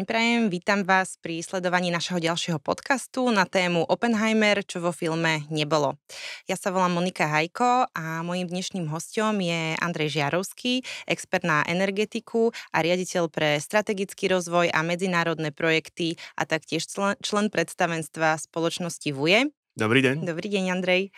deň prajem, vítam vás pri sledovaní našeho ďalšieho podcastu na tému Oppenheimer, čo vo filme nebolo. Ja sa volám Monika Hajko a mojim dnešným hostom je Andrej Žiarovský, expert na energetiku a riaditeľ pre strategický rozvoj a medzinárodné projekty a taktiež člen predstavenstva spoločnosti VUE. Dobrý deň. Dobrý deň, Andrej.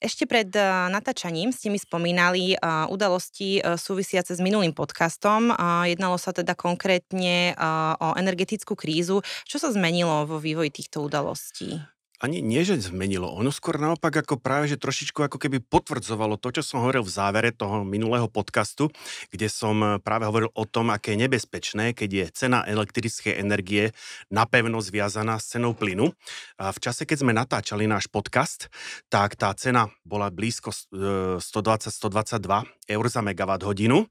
Ešte pred e, natáčaním ste mi spomínali e, udalosti e, súvisiace s minulým podcastom. Jednalo sa teda konkrétne o energetickú krízu. Čo sa zmenilo vo vývoji týchto udalostí? ani nie, že zmenilo. Ono skôr naopak ako práve, že trošičku ako keby potvrdzovalo to, čo som hovoril v závere toho minulého podcastu, kde som eh, práve hovoril o tom, aké je nebezpečné, keď je cena elektrickej energie napevno zviazaná s cenou plynu. A v čase, keď sme natáčali náš podcast, tak tá cena bola blízko 120-122 eh, eur za megawatt hodinu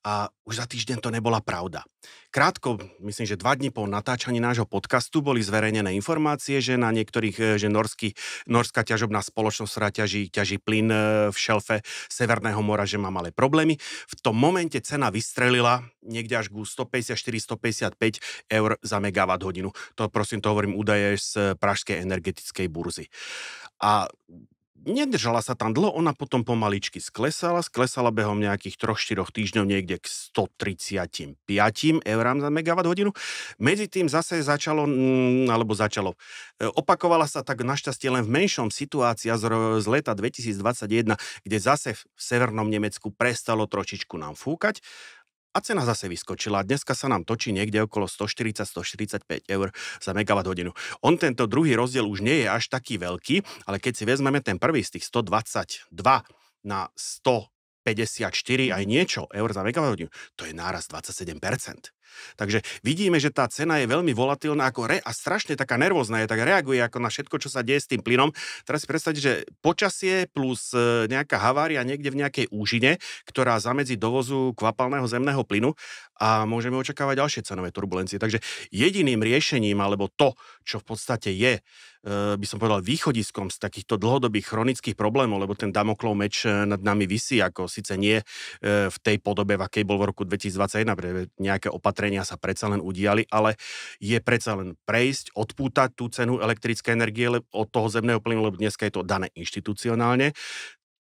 a už za týždeň to nebola pravda. Krátko, myslím, že dva dní po natáčaní nášho podcastu boli zverejnené informácie, že na niektorých, e, že norský, norská ťažobná spoločnosť, ktorá ťaží, ťaží plyn e, v šelfe Severného mora, že má malé problémy. V tom momente cena vystrelila niekde až ku 154-155 eur za megawatt hodinu. To prosím, to hovorím údaje z Pražskej energetickej burzy. A Nedržala sa tam dlho, ona potom pomaličky sklesala, sklesala behom nejakých 3-4 týždňov niekde k 135 eurám za megawatt hodinu. Medzi tým zase začalo, mm, alebo začalo, e, opakovala sa tak našťastie len v menšom situácia z, z leta 2021, kde zase v severnom Nemecku prestalo trošičku nám fúkať a cena zase vyskočila. Dneska sa nám točí niekde okolo 140-145 eur za megawatt hodinu. On tento druhý rozdiel už nie je až taký veľký, ale keď si vezmeme ten prvý z tých 122 na 154 aj niečo eur za megawatt hodinu, to je náraz 27%. Takže vidíme, že tá cena je veľmi volatilná ako re, a strašne taká nervózna je, tak reaguje ako na všetko, čo sa deje s tým plynom. Teraz si predstavte, že počasie plus e, nejaká havária niekde v nejakej úžine, ktorá zamedzi dovozu kvapalného zemného plynu a môžeme očakávať ďalšie cenové turbulencie. Takže jediným riešením, alebo to, čo v podstate je, e, by som povedal, východiskom z takýchto dlhodobých chronických problémov, lebo ten Damoklov meč e, nad nami vysí, ako síce nie v tej podobe, v akej bol v roku 2021, pre nejaké opatrenie opatrenia sa predsa len udiali, ale je predsa len prejsť, odpútať tú cenu elektrické energie od toho zemného plynu, lebo dneska je to dané inštitucionálne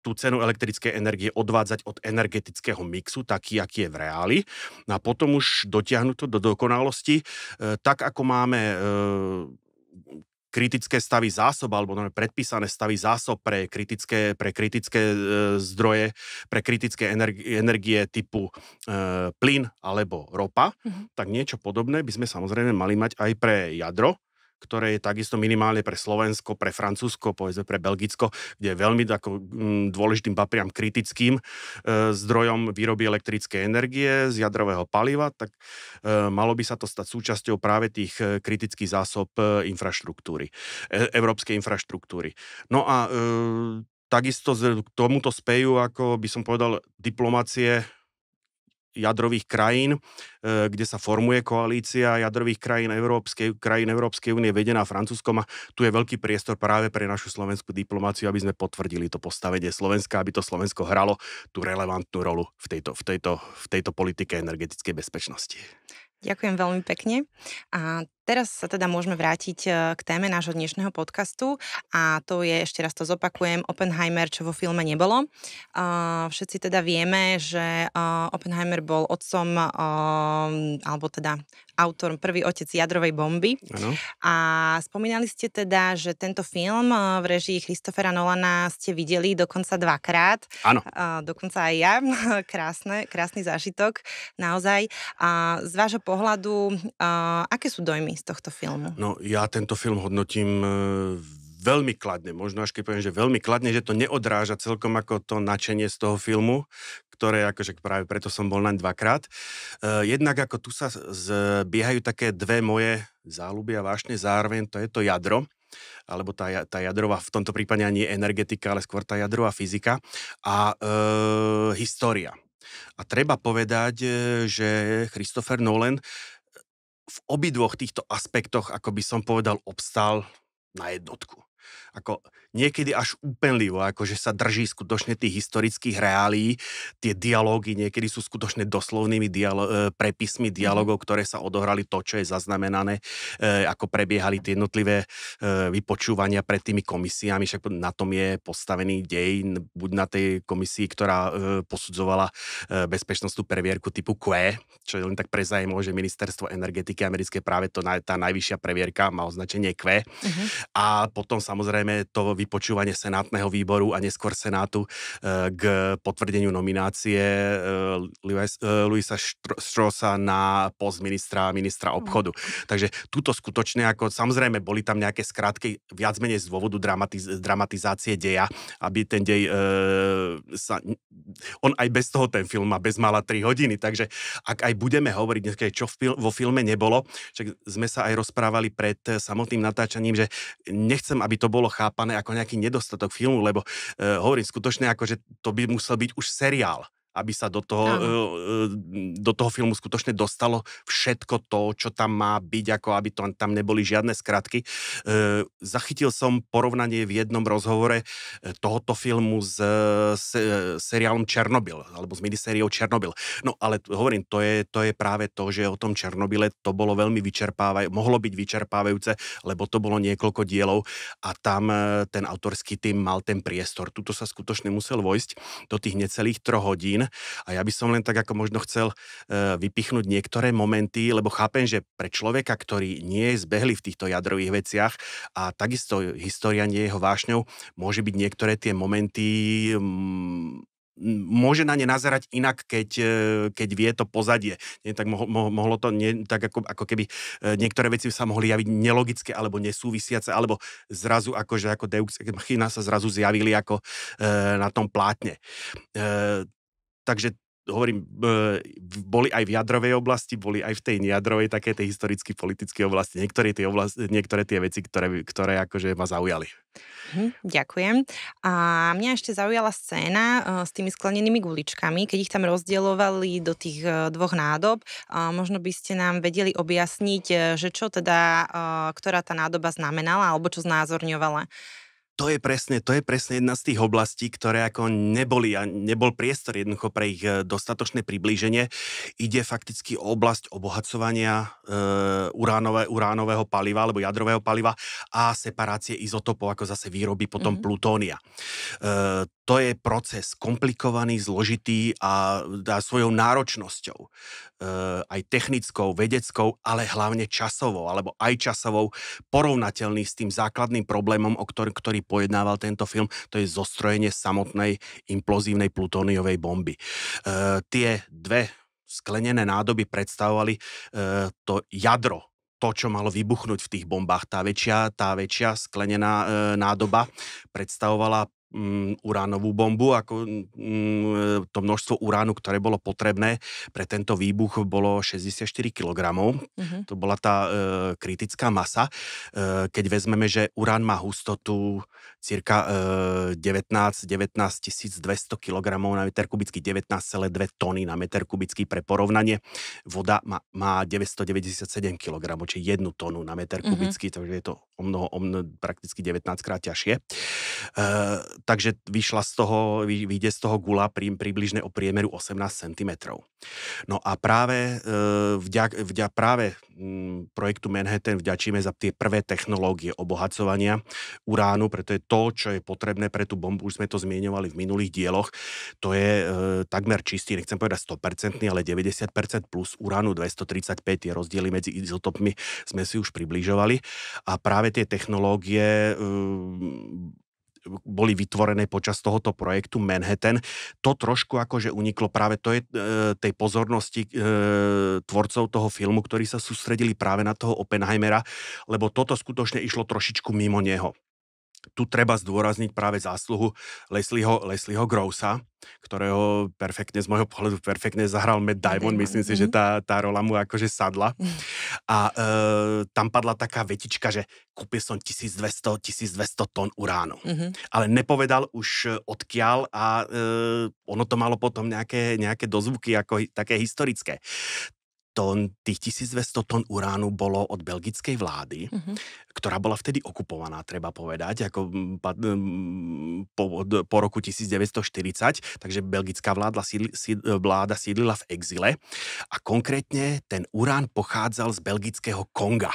tú cenu elektrickej energie odvádzať od energetického mixu, taký, aký je v reáli. A potom už dotiahnuť to do dokonalosti, e, tak ako máme e, kritické stavy zásob alebo predpísané stavy zásob pre kritické, pre kritické e, zdroje, pre kritické energie, energie typu e, plyn alebo ropa, mm-hmm. tak niečo podobné by sme samozrejme mali mať aj pre jadro ktoré je takisto minimálne pre Slovensko, pre Francúzsko, povedzme pre Belgicko, kde je veľmi ako, mm, dôležitým, papriam kritickým e, zdrojom výroby elektrickej energie z jadrového paliva, tak e, malo by sa to stať súčasťou práve tých e, kritických zásob e, infraštruktúry, e, európskej infraštruktúry. No a e, takisto k tomuto speju, ako by som povedal, diplomácie jadrových krajín, e, kde sa formuje koalícia jadrových krajín Európskej, krajín Európskej únie vedená Francúzskom a tu je veľký priestor práve pre našu slovenskú diplomáciu, aby sme potvrdili to postavenie Slovenska, aby to Slovensko hralo tú relevantnú rolu v tejto, v tejto, v tejto politike energetickej bezpečnosti. Ďakujem veľmi pekne. A Teraz sa teda môžeme vrátiť e, k téme nášho dnešného podcastu a to je, ešte raz to zopakujem, Oppenheimer, čo vo filme nebolo. E, všetci teda vieme, že e, Oppenheimer bol otcom, alebo teda autor, prvý otec jadrovej bomby. Ano. A spomínali ste teda, že tento film v režii Christophera Nolana ste videli dokonca dvakrát. Áno. Dokonca aj ja. Krásne, krásny zážitok, naozaj. A z vášho pohľadu, aké sú dojmy z tohto filmu? No ja tento film hodnotím e, veľmi kladne, možno až keď poviem, že veľmi kladne, že to neodráža celkom ako to načenie z toho filmu, ktoré akože práve preto som bol naň dvakrát. E, jednak ako tu sa zbiehajú také dve moje záľuby a vášne zároveň, to je to jadro, alebo tá, tá jadrová, v tomto prípade ani energetika, ale skôr tá jadrová fyzika a e, história. A treba povedať, e, že Christopher Nolan v obidvoch týchto aspektoch, ako by som povedal, obstál na jednotku. Ako niekedy až úpenlivo, akože sa drží skutočne tých historických reálí, Tie dialógy niekedy sú skutočne doslovnými dialo- e, prepismi mhm. dialogov, ktoré sa odohrali, to, čo je zaznamenané, e, ako prebiehali tie jednotlivé e, vypočúvania pred tými komisiami. Však na tom je postavený dej, buď na tej komisii, ktorá posudzovala bezpečnostnú previerku typu Q, čo je len tak prezajímavé, že ministerstvo energetiky americké práve to, tá najvyššia previerka má označenie Q. Uh-huh. A potom samozrejme to vy vypočúvanie Senátneho výboru a neskôr Senátu e, k potvrdeniu nominácie e, e, Luisa Strosa na post ministra, ministra mhm. obchodu. Takže túto skutočne, ako samozrejme, boli tam nejaké skratky, viac menej z dôvodu dramatiz- dramatizácie deja, aby ten dej e, sa... On aj bez toho ten film má bez mala 3 hodiny, takže ak aj budeme hovoriť dnes, čo v, vo filme nebolo, však sme sa aj rozprávali pred samotným natáčaním, že nechcem, aby to bolo chápané ako nejaký nedostatok filmu, lebo e, hovorím skutočne ako, že to by musel byť už seriál aby sa do toho, eh, do toho filmu skutočne dostalo všetko to, čo tam má byť, ako aby to, tam neboli žiadne skratky. Eh, zachytil som porovnanie v jednom rozhovore eh, tohoto filmu s, s seriálom Černobyl, alebo s minisériou Černobyl. No ale hovorím, to je, to je práve to, že o tom Černobyle to bolo veľmi vyčerpávajúce, mohlo byť vyčerpávajúce, lebo to bolo niekoľko dielov a tam ten autorský tým mal ten priestor. Tuto sa skutočne musel vojsť do tých necelých troch hodín a ja by som len tak ako možno chcel e, vypichnúť niektoré momenty, lebo chápem, že pre človeka, ktorý nie je zbehli v týchto jadrových veciach a takisto história nie je jeho vášňou, môže byť niektoré tie momenty môže na ne nazerať inak, keď, e, keď vie to pozadie. Nie, tak mo, mohlo to nie, tak ako, ako keby e, niektoré veci sa mohli javiť nelogické alebo nesúvisiace, alebo zrazu akože ako Deux Machina sa zrazu zjavili ako e, na tom plátne. E, Takže hovorím, boli aj v jadrovej oblasti, boli aj v tej nejadrovej, také tej historicky politické oblasti. Niektoré tie, oblasti, niektoré tie veci, ktoré, ktoré akože ma zaujali. Mhm, ďakujem. A mňa ešte zaujala scéna e, s tými sklenenými guličkami, keď ich tam rozdielovali do tých e, dvoch nádob. E, možno by ste nám vedeli objasniť, že čo teda, ktorá tá nádoba znamenala, alebo čo znázorňovala to je presne, to je presne jedna z tých oblastí, ktoré ako neboli a nebol priestor jednoducho pre ich e, dostatočné priblíženie. Ide fakticky o oblasť obohacovania e, uránové, uránového paliva alebo jadrového paliva a separácie izotopov, ako zase výroby potom mm-hmm. plutónia. E, to je proces komplikovaný, zložitý a, dá svojou náročnosťou, e, aj technickou, vedeckou, ale hlavne časovou, alebo aj časovou, porovnateľný s tým základným problémom, o ktorý, ktorý pojednával tento film, to je zostrojenie samotnej implozívnej plutóniovej bomby. E, tie dve sklenené nádoby predstavovali e, to jadro to, čo malo vybuchnúť v tých bombách. Tá väčšia, tá väčšia sklenená e, nádoba predstavovala um, uránovú bombu, ako um, to množstvo uránu, ktoré bolo potrebné pre tento výbuch, bolo 64 kg. Mm-hmm. To bola tá e, kritická masa. E, keď vezmeme, že urán má hustotu cirka e, 19, 19 200 kg na meter kubický, 19,2 tony na meter kubický pre porovnanie. Voda má, má 997 kg, či 1 tonu na meter mhm. kubický, mm-hmm. takže je to o mnoho, o mnoho prakticky 19 krát ťažšie. E, takže vyšla z toho, vyjde z toho gula pri, približne o priemeru 18 cm. No a práve, e, vďak, vďak, práve mm, projektu Manhattan vďačíme za tie prvé technológie obohacovania uránu, preto je to, čo je potrebné pre tú bombu, už sme to zmieňovali v minulých dieloch, to je e, takmer čistý, nechcem povedať 100%, ale 90% plus uránu 235, tie rozdiely medzi izotopmi sme si už približovali a práve tie technológie e, boli vytvorené počas tohoto projektu Manhattan. To trošku akože uniklo práve to je, e, tej pozornosti e, tvorcov toho filmu, ktorí sa sústredili práve na toho Oppenheimera, lebo toto skutočne išlo trošičku mimo neho tu treba zdôrazniť práve zásluhu Leslieho, Leslieho Grousa, ktorého perfektne, z môjho pohľadu perfektne zahral Matt Diamond, myslím si, že mhm. tá, tá rola mu akože sadla. Mhm. A e, tam padla taká vetička, že kúpil som 1200, 1200 tón uránu. Mm-hmm. Ale nepovedal už e, odkiaľ a e, ono to malo potom nejaké, nejaké dozvuky, ako také historické tón, tých 1200 tón uránu bolo od belgickej vlády, mm-hmm. ktorá bola vtedy okupovaná, treba povedať, ako mm, mm, po, po roku 1940, takže belgická vláda, sídl, vláda sídlila v exile a konkrétne ten urán pochádzal z belgického Konga,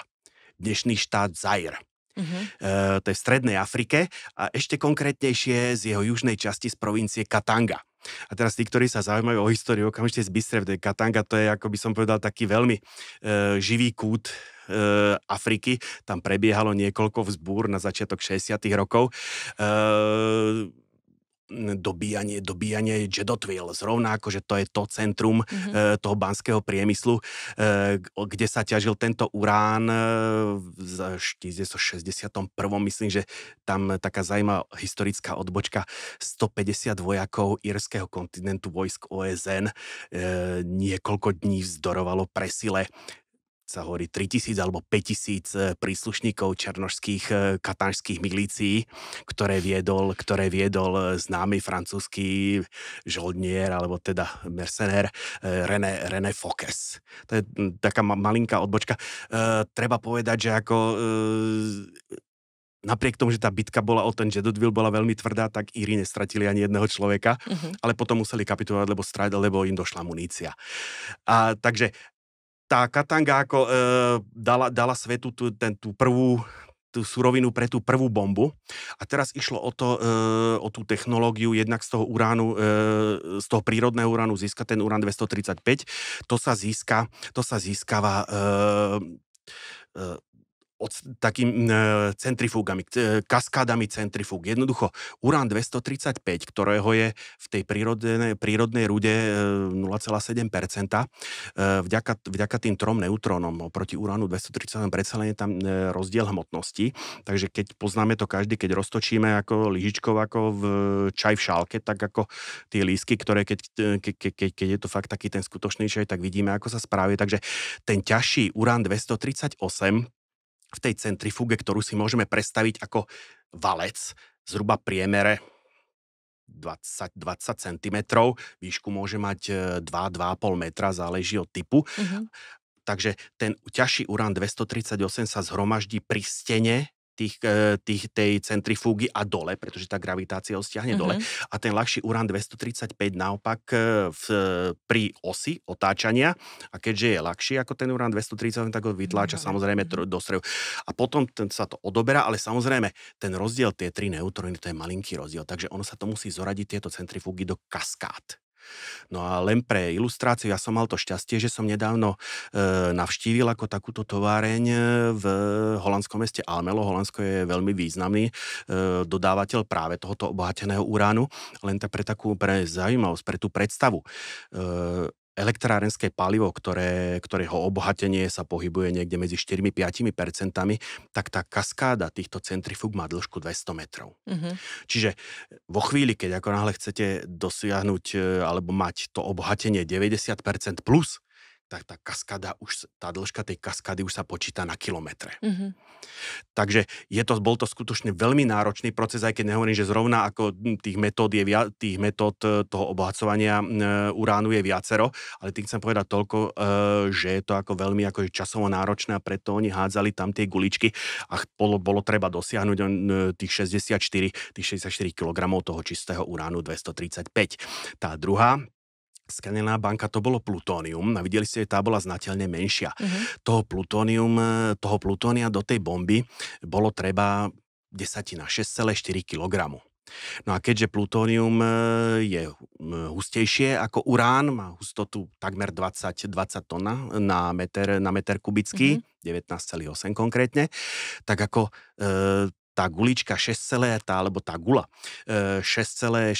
dnešný štát Zaire. Uh-huh. to je v Strednej Afrike a ešte konkrétnejšie z jeho južnej časti z provincie Katanga. A teraz tí, ktorí sa zaujímajú o históriu, okamžite z Bystre, to je Katanga, to je, ako by som povedal, taký veľmi e, živý kút e, Afriky. Tam prebiehalo niekoľko vzbúr na začiatok 60. rokov. E, dobíjanie, dobíjanie Jedotvil, zrovna ako, že to je to centrum mm-hmm. toho banského priemyslu, eh, kde sa ťažil tento urán eh, v 1961. Myslím, že tam taká zaujímavá historická odbočka 150 vojakov írskeho kontinentu vojsk OSN niekoľko dní vzdorovalo presile sa hovorí 3000 alebo 5000 e, príslušníkov černošských e, katáňských milícií, ktoré viedol, ktoré viedol e, známy francúzsky žoldnier, alebo teda mercenér René, René Fokes. To je taká malinká odbočka. E, treba povedať, že ako e, napriek tomu, že tá bitka bola o ten Dudville bola veľmi tvrdá, tak Íri nestratili ani jedného človeka, mm-hmm. ale potom museli kapitulovať, lebo, strať, lebo im došla munícia. A, takže tá Katanga ako, e, dala, dala svetu tú, ten, tú prvú tú surovinu pre tú prvú bombu. A teraz išlo o, to, e, o tú technológiu jednak z toho uránu, e, z toho prírodného uránu získa ten urán 235. To sa získa, to sa získava e, e od takým mm, e, centrifúgami, e, kaskádami centrifúg. Jednoducho, urán 235, ktorého je v tej prírodne, prírodnej rude e, 0,7%, e, vďaka, vďaka tým trom neutrónom oproti uránu 237 predsa len je tam e, rozdiel hmotnosti, takže keď poznáme to každý, keď roztočíme ako lyžičkov ako v e, čaj v šálke, tak ako tie lísky, ktoré keď, e, ke, ke, ke, keď je to fakt taký ten skutočný čaj, tak vidíme, ako sa správie. Takže ten ťažší urán 238, v tej centrifuge, ktorú si môžeme predstaviť ako valec, zhruba priemere 20, 20 cm, výšku môže mať 2-2,5 e, metra, záleží od typu. Uh-huh. Takže ten ťažší urán 238 sa zhromaždí pri stene tých, e, tých, tej centrifúgy a dole, pretože tá gravitácia ho stiahne mm-hmm. dole. Mhm. A ten ľahší urán 235 naopak e, v, e, pri osi otáčania a keďže je ľahší ako ten urán 230, tak ho vytláča mm-hmm. samozrejme do strehu. A potom ten, sa to odoberá, ale samozrejme ten rozdiel, tie tri neutróny, to je malinký rozdiel, takže ono sa to musí zoradiť tieto centrifúgy do kaskád. No a len pre ilustráciu, ja som mal to šťastie, že som nedávno e, navštívil ako takúto továreň e, v holandskom meste Almelo. Holandsko je veľmi významný e, dodávateľ práve tohoto obohateného uránu. Len pre takú pre zaujímavosť, pre tú predstavu. E, elektrárenské palivo, ktoré, ktorého obohatenie sa pohybuje niekde medzi 4-5 percentami, tak tá kaskáda týchto centrifug má dĺžku 200 metrov. Uh-huh. Čiže eh, vo chvíli, keď ako náhle chcete dosiahnuť eh, alebo mať to obohatenie 90% plus, tak tá kaskada už, tá dĺžka tej kaskady už sa počíta na kilometre. Mm-hmm. Takže je to, bol to skutočne veľmi náročný proces, aj keď nehovorím, že zrovna ako hm, tých metód, je via, tých metód e, toho obohacovania e, uránu je viacero, ale tým chcem povedať toľko, e, že je to ako veľmi ako časovo náročné a preto oni hádzali tam tie guličky a bolo, bolo treba dosiahnuť e, tých 64, tých 64 kg toho čistého uránu 235. Tá druhá sklenená banka, to bolo plutónium. A videli ste, tá bola znateľne menšia. Mm-hmm. Toho plutónium, toho plutónia do tej bomby bolo treba desatina, 6,4 kg. No a keďže plutónium e, je hustejšie ako urán, má hustotu takmer 20, 20 tón na meter, na meter kubický, mm-hmm. 19,8 konkrétne, tak ako e, tá gulička 6, tá, alebo tá gula 6,4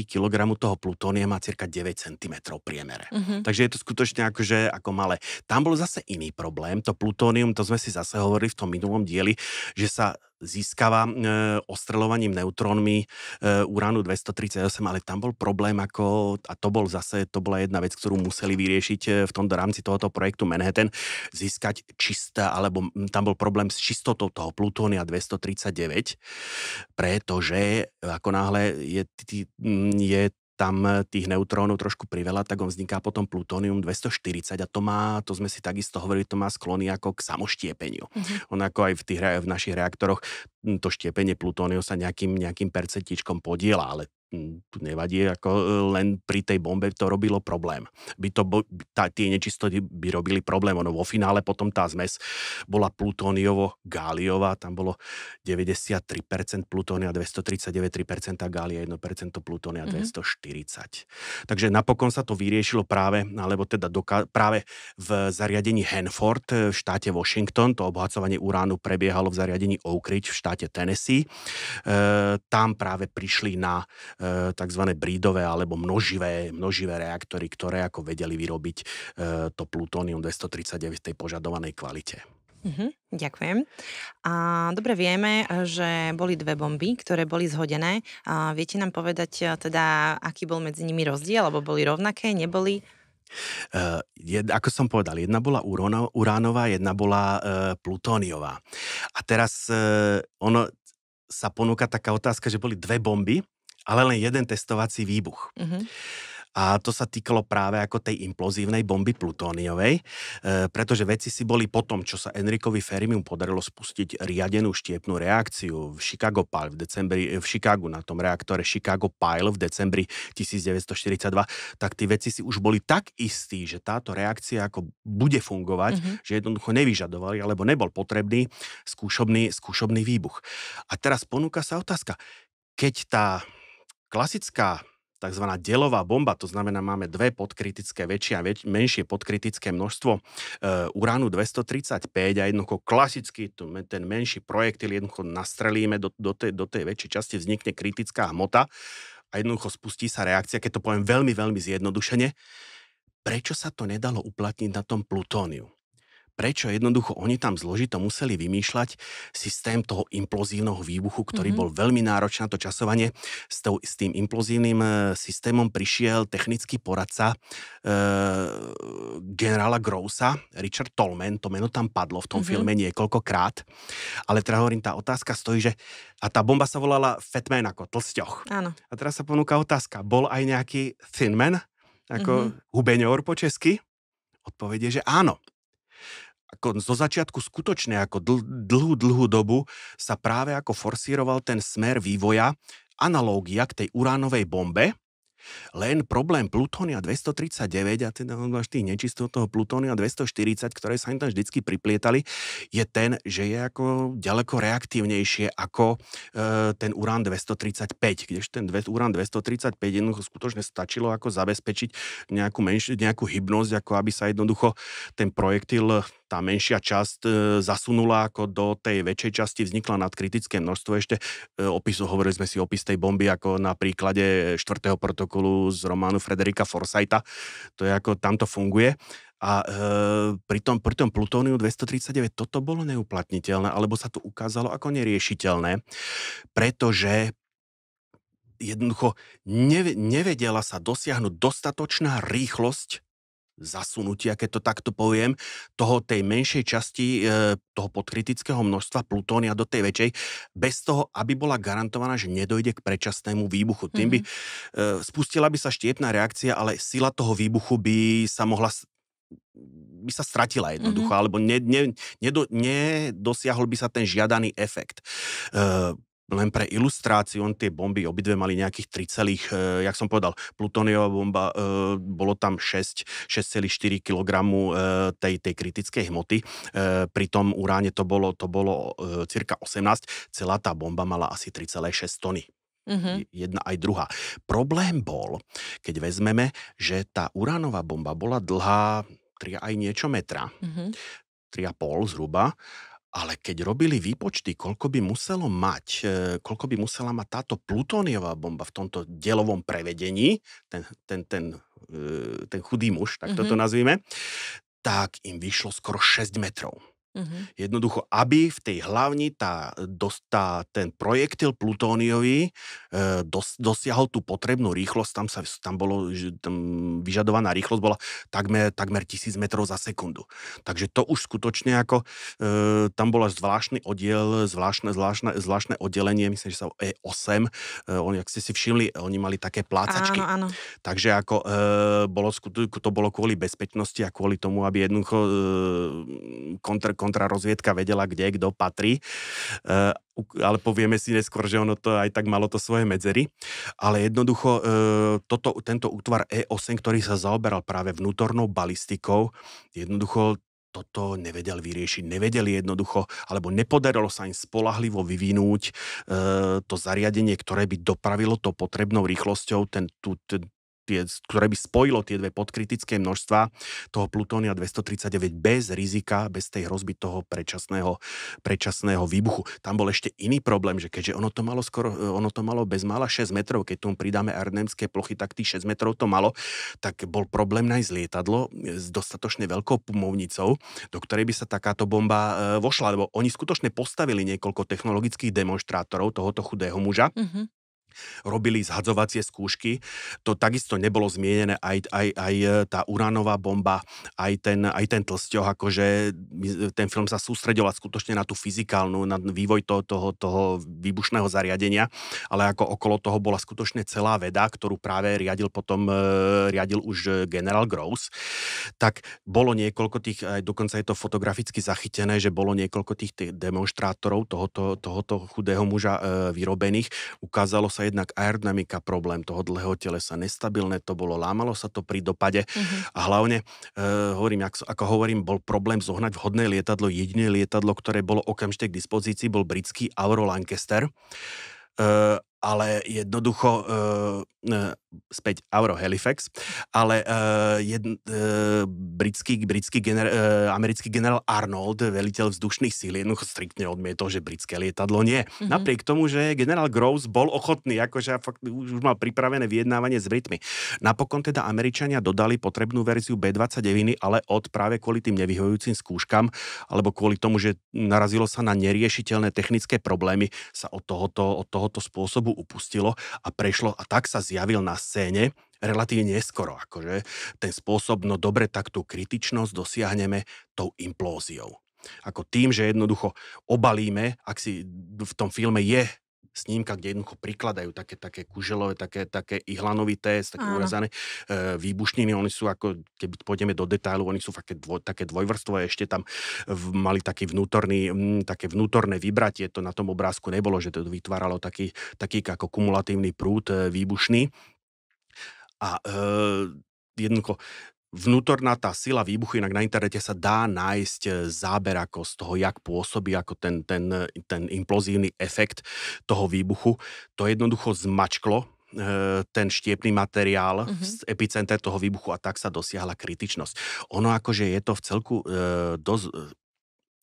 e, kg toho plutónia má cirka 9 cm priemere. Mm-hmm. Takže je to skutočne akože ako malé. Tam bol zase iný problém, to plutónium, to sme si zase hovorili v tom minulom dieli, že sa získava e, ostreľovaním neutrónmi e, uránu 238, ale tam bol problém ako, a to bol zase, to bola jedna vec, ktorú museli vyriešiť e, v tomto rámci tohoto projektu Manhattan, získať čisté, alebo tam bol problém s čistotou toho plutónia 239, pretože ako náhle je, je tam eh, tých neutrónov trošku priveľa, tak on vzniká potom plutónium 240 a to má, to sme si takisto hovorili, to má sklony ako k samoštiepeniu. Mm-hmm. On ako aj v, tých, v našich reaktoroch hm, to štiepenie plutóniu sa nejakým, nejakým percentičkom podiela, ale tu nevadí, ako e, len pri tej bombe to robilo problém. By to, tá, tie nečistoty by robili problém. Ono vo finále potom tá zmes bola plutóniovo-gáliová, tam bolo 93% plutónia, 239% gália, 1% plutónia, mm-hmm. 240. Takže napokon sa to vyriešilo práve, alebo teda doka- práve v zariadení Hanford e, v štáte Washington, to obohacovanie uránu prebiehalo v zariadení Oak Ridge v štáte Tennessee. E, tam práve prišli na Eh, tzv. brídové alebo množivé, množivé reaktory, ktoré ako vedeli vyrobiť eh, to plutónium 239 v tej požadovanej kvalite. Mm-hmm, ďakujem. A dobre vieme, že boli dve bomby, ktoré boli zhodené. A viete nám povedať eh, teda, aký bol medzi nimi rozdiel, alebo boli rovnaké, neboli? Uh, jed, ako som povedal, jedna bola urono, uránová, jedna bola uh, plutóniová. A teraz uh, ono sa ponúka taká otázka, že boli dve bomby ale len jeden testovací výbuch. Mm-hmm. A to sa týkalo práve ako tej implozívnej bomby plutóniovej, e, pretože veci si boli po tom, čo sa Enrikovi Fermium podarilo spustiť riadenú štiepnú reakciu v Chicago Pile v decembri, e, v Chicago na tom reaktore Chicago Pile v decembri 1942, tak tí veci si už boli tak istí, že táto reakcia ako bude fungovať, mm-hmm. že jednoducho nevyžadovali, alebo nebol potrebný skúšobný, skúšobný výbuch. A teraz ponúka sa otázka, keď tá Klasická tzv. delová bomba, to znamená, máme dve podkritické, väčšie a väč- menšie podkritické množstvo e, uránu 235 a jednoducho klasicky to, ten menší projektil jednoducho nastrelíme do, do, tej, do tej väčšej časti, vznikne kritická hmota a jednoducho spustí sa reakcia, keď to poviem veľmi, veľmi zjednodušene. Prečo sa to nedalo uplatniť na tom plutóniu? prečo jednoducho oni tam zložito museli vymýšľať systém toho implozívneho výbuchu, ktorý mm-hmm. bol veľmi náročný na to časovanie. S, to, s tým implozívnym e, systémom prišiel technický poradca e, generála Grousa, Richard Tolman, to meno tam padlo v tom mm-hmm. filme niekoľkokrát. Ale teda hovorím, tá otázka stojí, že a tá bomba sa volala Fat Man ako tlsťoch. Áno. A teraz sa ponúka otázka, bol aj nejaký Thin Man, ako mm-hmm. hubeňor po česky? Odpovedie, že áno ako zo začiatku skutočne ako dl- dlhú, dlhú dobu sa práve ako forsíroval ten smer vývoja analógia k tej uránovej bombe, len problém plutónia 239 a teda máš tých nečistot toho plutónia 240, ktoré sa im tam vždycky priplietali, je ten, že je ako ďaleko reaktívnejšie ako e, ten urán 235, kdež ten dve, urán 235 jednoducho skutočne stačilo ako zabezpečiť nejakú, menš- nejakú hybnosť, ako aby sa jednoducho ten projektil tá menšia časť e, zasunula ako do tej väčšej časti, vznikla nad kritické množstvo ešte. E, Opisu, hovorili sme si opis tej bomby ako na príklade 4. protokolu z románu Frederika Forsyta. To je ako, tamto funguje. A e, pri, tom, pri tom plutóniu 239 toto bolo neuplatniteľné, alebo sa to ukázalo ako neriešiteľné, pretože jednoducho nevedela sa dosiahnuť dostatočná rýchlosť zasunutia, keď to takto poviem, toho tej menšej časti e, toho podkritického množstva plutónia do tej väčšej, bez toho, aby bola garantovaná, že nedojde k predčasnému výbuchu. Tým by mm-hmm. e, spustila by sa štiepná reakcia, ale sila toho výbuchu by sa mohla by sa stratila jednoducho, mm-hmm. alebo ne, ne, ne nedosiahol by sa ten žiadaný efekt. E, len pre ilustráciu, on tie bomby obidve mali nejakých 3 celých, e, jak som povedal, plutóniová bomba, e, bolo tam 6,4 kg e, tej, tej kritickej hmoty. E, pri tom uráne to bolo, to bolo e, cirka 18, celá tá bomba mala asi 3,6 tony. Uh-huh. Jedna aj druhá. Problém bol, keď vezmeme, že tá uránová bomba bola dlhá 3 aj niečo metra, uh-huh. Mhm. 3,5 zhruba, ale keď robili výpočty, koľko by muselo mať, e, koľko by musela mať táto plutóniová bomba v tomto delovom prevedení, ten, ten, ten, e, ten chudý muž, tak mm-hmm. nazvime, tak im vyšlo skoro 6 metrov. Uh-huh. Jednoducho, aby v tej hlavni tá, dos, tá, ten projektil plutóniový e, dos, dosiahol tú potrebnú rýchlosť, tam, sa, tam, bolo, tam vyžadovaná rýchlosť bola takmer, takmer 1000 metrov za sekundu. Takže to už skutočne ako, e, tam bol až zvláštny oddiel, zvláštne, zvláštne, zvláštne oddelenie, myslím, že sa E8, e, e on, jak ste si všimli, oni mali také plácačky. Áno, áno. Takže ako, e, bolo, to bolo kvôli bezpečnosti a kvôli tomu, aby jednoducho e, kontr, kontr kontrarozviedka vedela, kde kto patrí. Uh, ale povieme si neskôr, že ono to aj tak malo to svoje medzery. Ale jednoducho uh, toto, tento útvar E8, ktorý sa zaoberal práve vnútornou balistikou, jednoducho toto nevedel vyriešiť. Nevedeli jednoducho, alebo nepodarilo sa im spolahlivo vyvinúť e, to zariadenie, ktoré by dopravilo to potrebnou rýchlosťou ten, tú, ten, tie, ktoré by spojilo tie dve podkritické množstva toho plutónia 239 bez rizika, bez tej hrozby toho predčasného, predčasného výbuchu. Tam bol ešte iný problém, že keďže ono to malo, skoro, ono to malo bez mála 6 metrov, keď tomu pridáme arnemské plochy, tak tých 6 metrov to malo, tak bol problém nájsť lietadlo s dostatočne veľkou pumovnicou, do ktorej by sa takáto bomba e, vošla, lebo oni skutočne postavili niekoľko technologických demonstrátorov tohoto chudého muža. Mm-hmm robili zhadzovacie skúšky. To takisto nebolo zmienené aj, aj, aj e, tá uránová bomba, aj ten, aj ten tlsťoh, akože e, ten film sa sústredil skutočne na tú fyzikálnu, na vývoj toho, toho, toho výbušného zariadenia, ale ako okolo toho bola skutočne celá veda, ktorú práve riadil potom, e, riadil už generál Gross, tak bolo niekoľko tých, aj dokonca je to fotograficky zachytené, že bolo niekoľko tých, tých demonstrátorov tohoto, tohoto chudého muža e, vyrobených. Ukázalo sa jednak aerodynamika problém toho dlhého telesa, nestabilné to bolo, lámalo sa to pri dopade mm-hmm. a hlavne, e, hovorím, ako, ako hovorím, bol problém zohnať vhodné lietadlo. Jediné lietadlo, ktoré bolo okamžite k dispozícii, bol britský Auro Lancaster. E, ale jednoducho e, späť Auro Halifax, ale e, jed, e, britský, britský gener, e, americký generál Arnold, veliteľ vzdušných síl, jednoducho striktne odmietol, že britské lietadlo nie. Mm-hmm. Napriek tomu, že generál Groves bol ochotný, akože fakt už mal pripravené vyjednávanie s Britmi. Napokon teda Američania dodali potrebnú verziu B-29, ale od práve kvôli tým nevyhojujúcim skúškam, alebo kvôli tomu, že narazilo sa na neriešiteľné technické problémy, sa od tohoto, od tohoto spôsobu upustilo a prešlo a tak sa zjavil na scéne relatívne neskoro. Akože ten spôsob, no dobre, tak tú kritičnosť dosiahneme tou implóziou. Ako tým, že jednoducho obalíme, ak si v tom filme je snímka, kde jednoducho prikladajú také, také kuželové, také, také ihlanovité, také Áno. urazané e, výbušniny. Oni sú ako, keď pôjdeme do detailu, oni sú také, dvoj, také dvojvrstvové, ešte tam v, mali taký vnútorný, m, také vnútorné vybratie, to na tom obrázku nebolo, že to vytváralo taký, taký ako kumulatívny prúd e, výbušný. A e, jednoducho vnútorná tá sila výbuchu, inak na internete sa dá nájsť e, záber ako z toho, jak pôsobí, ako ten, ten, e, ten implozívny efekt toho výbuchu. To jednoducho zmačklo e, ten štiepný materiál mm-hmm. z epicentra toho výbuchu a tak sa dosiahla kritičnosť. Ono akože je to v celku e, dosť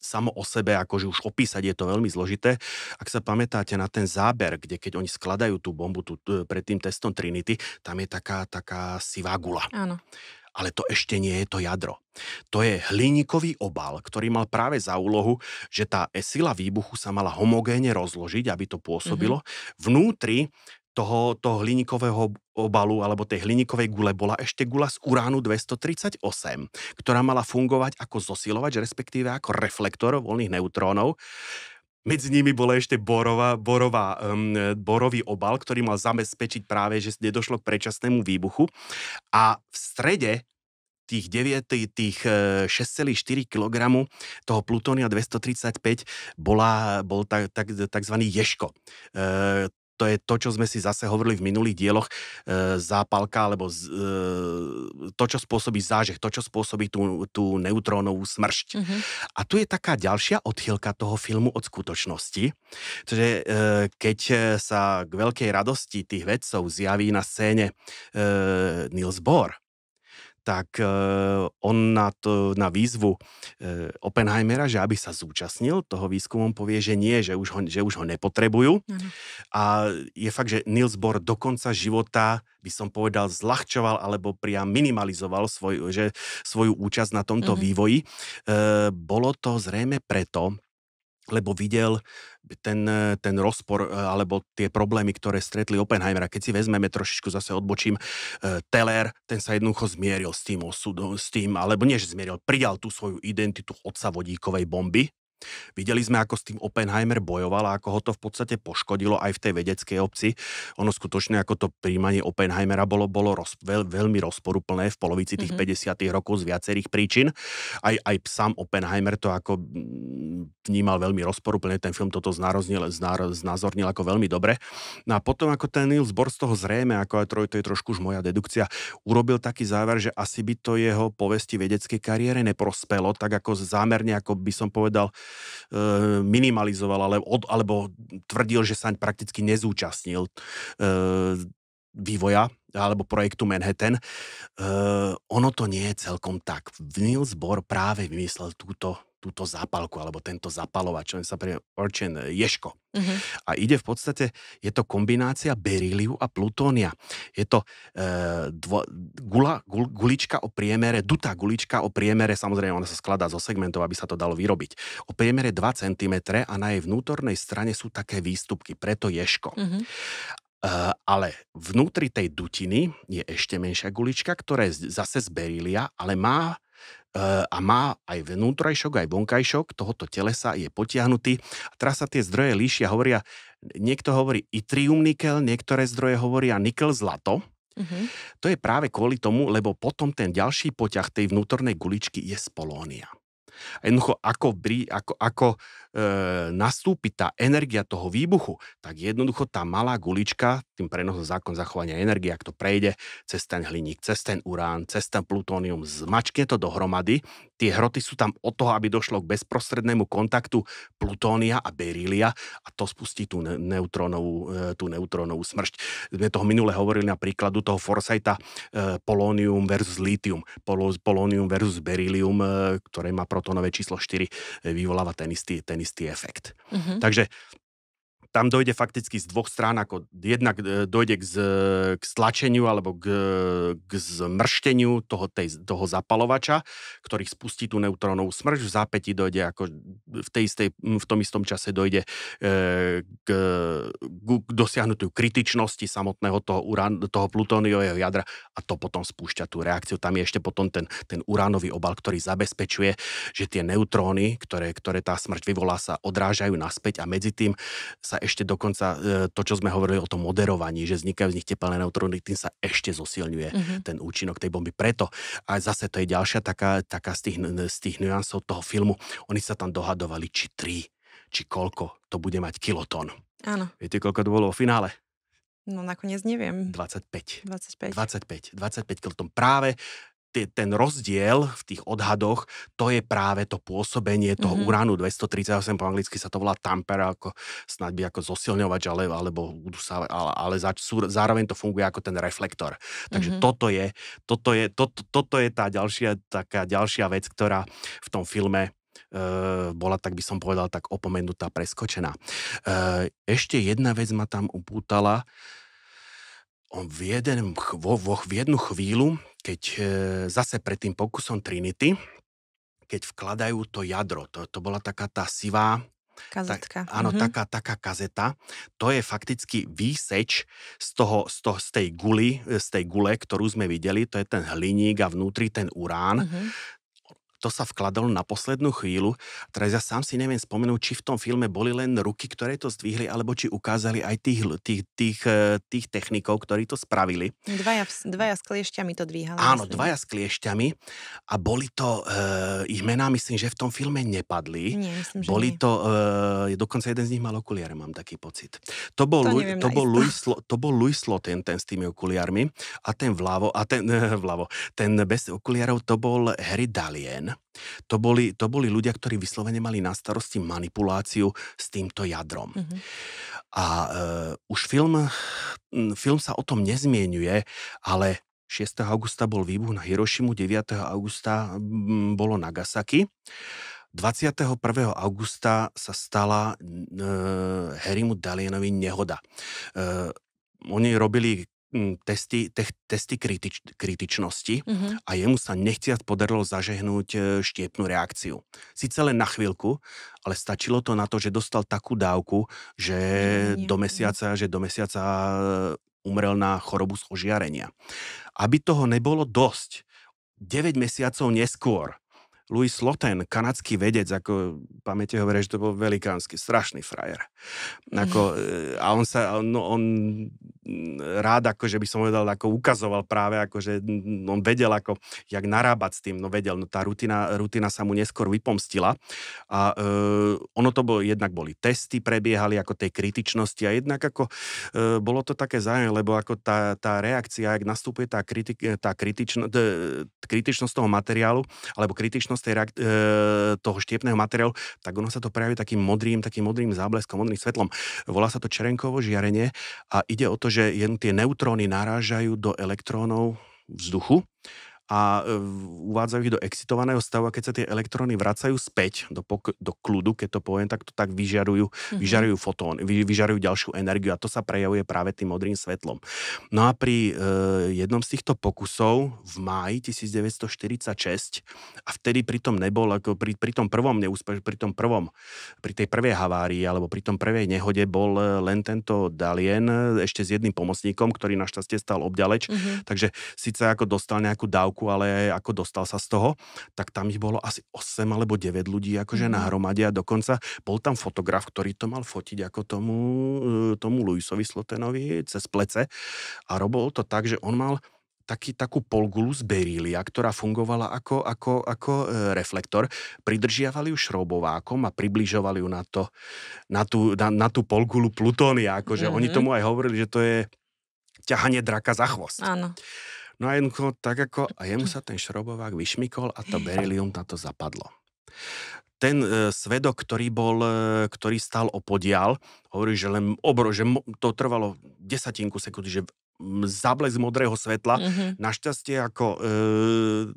samo o sebe, akože už opísať je to veľmi zložité. Ak sa pamätáte na ten záber, kde keď oni skladajú tú bombu tu, pred tým testom Trinity, tam je taká, taká sivá gula. Áno ale to ešte nie je to jadro. To je hliníkový obal, ktorý mal práve za úlohu, že tá e sila výbuchu sa mala homogénne rozložiť, aby to mhm. pôsobilo. Mm-hmm. Vnútri toho, toho hliníkového obalu alebo tej hliníkovej gule bola ešte gula z uránu 238, ktorá mala fungovať ako zosilovač, respektíve ako reflektor voľných neutrónov. Medzi nimi bola ešte borová, borová, um, ehm, borový obal, ktorý mal zabezpečiť práve, že nedošlo k predčasnému výbuchu. A v strede tých 9, tých 6,4 eh, kg toho plutónia 235 bola, bol tak, tak, takzvaný ješko. E, to je to, čo sme si zase hovorili v minulých dieloch, e, zápalka, alebo z, e, to, čo spôsobí zážeh, to, čo spôsobí tú, tú neutrónovú smršť. Mm-hmm. A tu je taká ďalšia odchylka toho filmu od skutočnosti, že e, keď sa k veľkej radosti tých vedcov zjaví na scéne e, Niels Bohr, tak e, on na, to, na výzvu e, Oppenheimera, že aby sa zúčastnil toho výskumu, povie, že nie, že už ho, že už ho nepotrebujú. Mhm. A je fakt, že Niels Bohr do konca života, by som povedal, zľahčoval alebo priam minimalizoval svoj, že, svoju účasť na tomto mhm. vývoji. E, bolo to zrejme preto, lebo videl ten, ten rozpor e, alebo tie problémy, ktoré stretli Oppenheimera. Keď si vezmeme trošičku zase odbočím, e, Teller, ten sa jednoducho zmieril s tým osudom, s tým, alebo nie, že zmieril, pridal tú svoju identitu odca vodíkovej bomby, Videli sme, ako s tým Oppenheimer bojoval a ako ho to v podstate poškodilo aj v tej vedeckej obci. Ono skutočne, ako to príjmanie Oppenheimera bolo, bolo roz, veľ, veľmi rozporuplné v polovici tých mm-hmm. 50. rokov z viacerých príčin. Aj, aj sám Oppenheimer to ako mm, vnímal veľmi rozporuplne, ten film toto znároznil, znár, znázornil ako veľmi dobre. No a potom ako ten Niels Bohr z toho zrejme, ako aj troj, to je trošku už moja dedukcia, urobil taký záver, že asi by to jeho povesti vedeckej kariére neprospelo, tak ako zámerne, ako by som povedal, Eh, minimalizoval ale od, alebo tvrdil, že sa prakticky nezúčastnil eh, vývoja alebo projektu Manhattan. Uh, ono to nie je celkom tak. Niels Bohr práve vymyslel túto túto zápalku alebo tento zapalovač, on sa pre určen eh, Ješko. Uh-huh. A ide v podstate, je to kombinácia beríliu a plutónia. Je to e, dvo, gula, gul, gulička o priemere, dutá gulička o priemere, samozrejme ona sa skladá zo segmentov, aby sa to dalo vyrobiť, o priemere 2 cm a na jej vnútornej strane sú také výstupky, preto ješko. Uh-huh. Uh, ale vnútri tej dutiny je ešte menšia gulička, ktorá je zase z berília, ale má a má aj vnútrajšok, aj vonkajšok tohoto telesa je potiahnutý. A teraz sa tie zdroje líšia, hovoria, niekto hovorí itrium nikel, niektoré zdroje hovoria nikel zlato. Uh-huh. To je práve kvôli tomu, lebo potom ten ďalší poťah tej vnútornej guličky je spolónia. A jednoducho, ako, brí, ako, ako e, nastúpi tá energia toho výbuchu, tak jednoducho tá malá gulička, tým prenosom zákon zachovania energie, ak to prejde cez ten hliník, cez ten urán, cez ten plutónium, zmačkne to dohromady, Tie hroty sú tam od toho, aby došlo k bezprostrednému kontaktu plutónia a berília a to spustí tú neutrónovú, e, tú neutrónovú smršť. Sme toho minule hovorili na príkladu toho Forsyta e, polónium versus lítium. Polónium versus berílium, e, ktoré má protonové číslo 4, vyvoláva ten istý, ten istý efekt. Mm-hmm. Takže tam dojde fakticky z dvoch strán, ako jednak e, dojde k, z, k stlačeniu alebo k, k zmršteniu toho, tej, toho zapalovača, ktorý spustí tú neutrónovú smrť, v zápäti dojde ako v, tej istej, v tom istom čase dojde e, k, k dosiahnutiu kritičnosti samotného toho, urán, toho plutóniového jadra a to potom spúšťa tú reakciu. Tam je ešte potom ten, ten uránový obal, ktorý zabezpečuje, že tie neutróny, ktoré, ktoré tá smrť vyvolá, sa odrážajú naspäť a medzi tým sa ešte dokonca e, to, čo sme hovorili o tom moderovaní, že vznikajú z nich tepelné neutróny, tým sa ešte zosilňuje mm-hmm. ten účinok tej bomby. Preto, a zase to je ďalšia taká, taká z, tých, z tých nuansov toho filmu, oni sa tam dohadovali, či tri, či koľko to bude mať kilotón. Áno. Viete, koľko to bolo vo finále? No nakoniec neviem. 25. 25. 25. 25 kilotón. Práve ten rozdiel v tých odhadoch, to je práve to pôsobenie toho mm-hmm. uránu 238, po anglicky sa to volá tamper. ako snáď by ako zosilňovač, ale, alebo udusávať, ale, ale zač, sú, zároveň to funguje ako ten reflektor. Takže mm-hmm. toto, je, toto, je, to, toto je tá ďalšia, taká ďalšia vec, ktorá v tom filme e, bola, tak by som povedal, tak opomenutá, preskočená. E, ešte jedna vec ma tam upútala, e, on v, jeden, vo, vo, v jednu chvíľu, keď e, zase pred tým pokusom Trinity, keď vkladajú to jadro, to, to bola taká tá sivá... Kazetka. Tak, áno, mm-hmm. taká, taká kazeta. To je fakticky výseč z, toho, z, toho, z, tej guli, e, z tej gule, ktorú sme videli, to je ten hliník a vnútri ten urán. Mm-hmm to sa vkladalo na poslednú chvíľu. Teraz ja sám si neviem spomenúť, či v tom filme boli len ruky, ktoré to zdvihli, alebo či ukázali aj tých, tých, tých, e, tých technikov, ktorí to spravili. Dvaja, dvaja s kliešťami to dvíhali. Áno, myslím. dvaja s kliešťami a boli to e, mená, myslím, že v tom filme nepadli. Nie, myslím, že boli nie. to, e, dokonca jeden z nich mal okuliare, mám taký pocit. To bol, to Lu, to bol, Louis, to bol Louis ten s tými okuliarmi a ten vľavo, a ten, e, vľavo, ten bez okuliarov, to bol Harry Dalien. To boli, to boli ľudia, ktorí vyslovene mali na starosti manipuláciu s týmto jadrom. Mm-hmm. A uh, už film, film sa o tom nezmienuje, ale 6. augusta bol výbuch na Hirošimu, 9. augusta bolo Nagasaki. 21. augusta sa stala uh, Harrymu Dalienovi nehoda. Uh, oni robili testy, te, testy kritič, kritičnosti mm-hmm. a jemu sa nechciac podarilo zažehnúť e, štiepnú reakciu. Sice len na chvíľku, ale stačilo to na to, že dostal takú dávku, že mm-hmm. do mesiaca, že do mesiaca e, umrel na chorobu z ožiarenia. Aby toho nebolo dosť, 9 mesiacov neskôr Louis Sloten, kanadský vedec, ako pamäte hovorí, že to bol velikánsky, strašný frajer. Ako, mm. eh, a on sa, no, on, on mm, rád, že by som povedal, ako ukazoval práve, že mm, on vedel, ako, jak narábať s tým, no vedel, no tá rutina, rutina sa mu neskôr vypomstila. A e, ono to bol, jednak boli testy, prebiehali ako tej kritičnosti a jednak ako e, bolo to také zaujímavé, lebo ako tá, tá reakcia, ak nastupuje tá, kritik, tá kritično, kritičnosť toho materiálu, alebo kritičnosť vlastnosť tej, reak- e, toho štiepného materiálu, tak ono sa to prejaví takým modrým, takým modrým zábleskom, modrým svetlom. Volá sa to čerenkovo žiarenie a ide o to, že jen tie neutróny narážajú do elektrónov vzduchu a e, uvádzajú ich do excitovaného stavu a keď sa tie elektróny vracajú späť do, pok- do kľudu, keď to poviem, tak to tak vyžarujú, mm-hmm. vyžarujú fotón, vy- vyžarujú ďalšiu energiu a to sa prejavuje práve tým modrým svetlom. No a pri e, jednom z týchto pokusov v máji 1946 a vtedy pritom nebol, ako pri, pri tom prvom neúspech, pri tom prvom, pri tej prvej havárii alebo pri tom prvej nehode bol e, len tento Dalien e, ešte s jedným pomocníkom, ktorý našťastie stal obďaleč, mm-hmm. takže síce ako dostal nejakú dávku tlačovku, ale ako dostal sa z toho, tak tam ich bolo asi 8 alebo 9 ľudí akože mm. na hromade a dokonca bol tam fotograf, ktorý to mal fotiť ako tomu, e, tomu Luisovi Slotenovi cez plece a robol to tak, že on mal taký, takú polgulu z berília, ktorá fungovala ako, ako, ako e, reflektor. Pridržiavali ju šrobovákom a približovali ju na, to, na, tú, na, na tú polgulu plutónia. Akože mm-hmm. Oni mhm. tomu aj hovorili, že to je ťahanie draka za chvost. Áno. No a jednoducho tak ako, a jemu sa ten šrobovák vyšmikol a to berilium na to zapadlo. Ten e, svedok, ktorý bol, e, ktorý stal podial, hovorí, že len obro, že to trvalo desatinku sekundy, že zablesk modrého svetla. Mm-hmm. Našťastie ako e,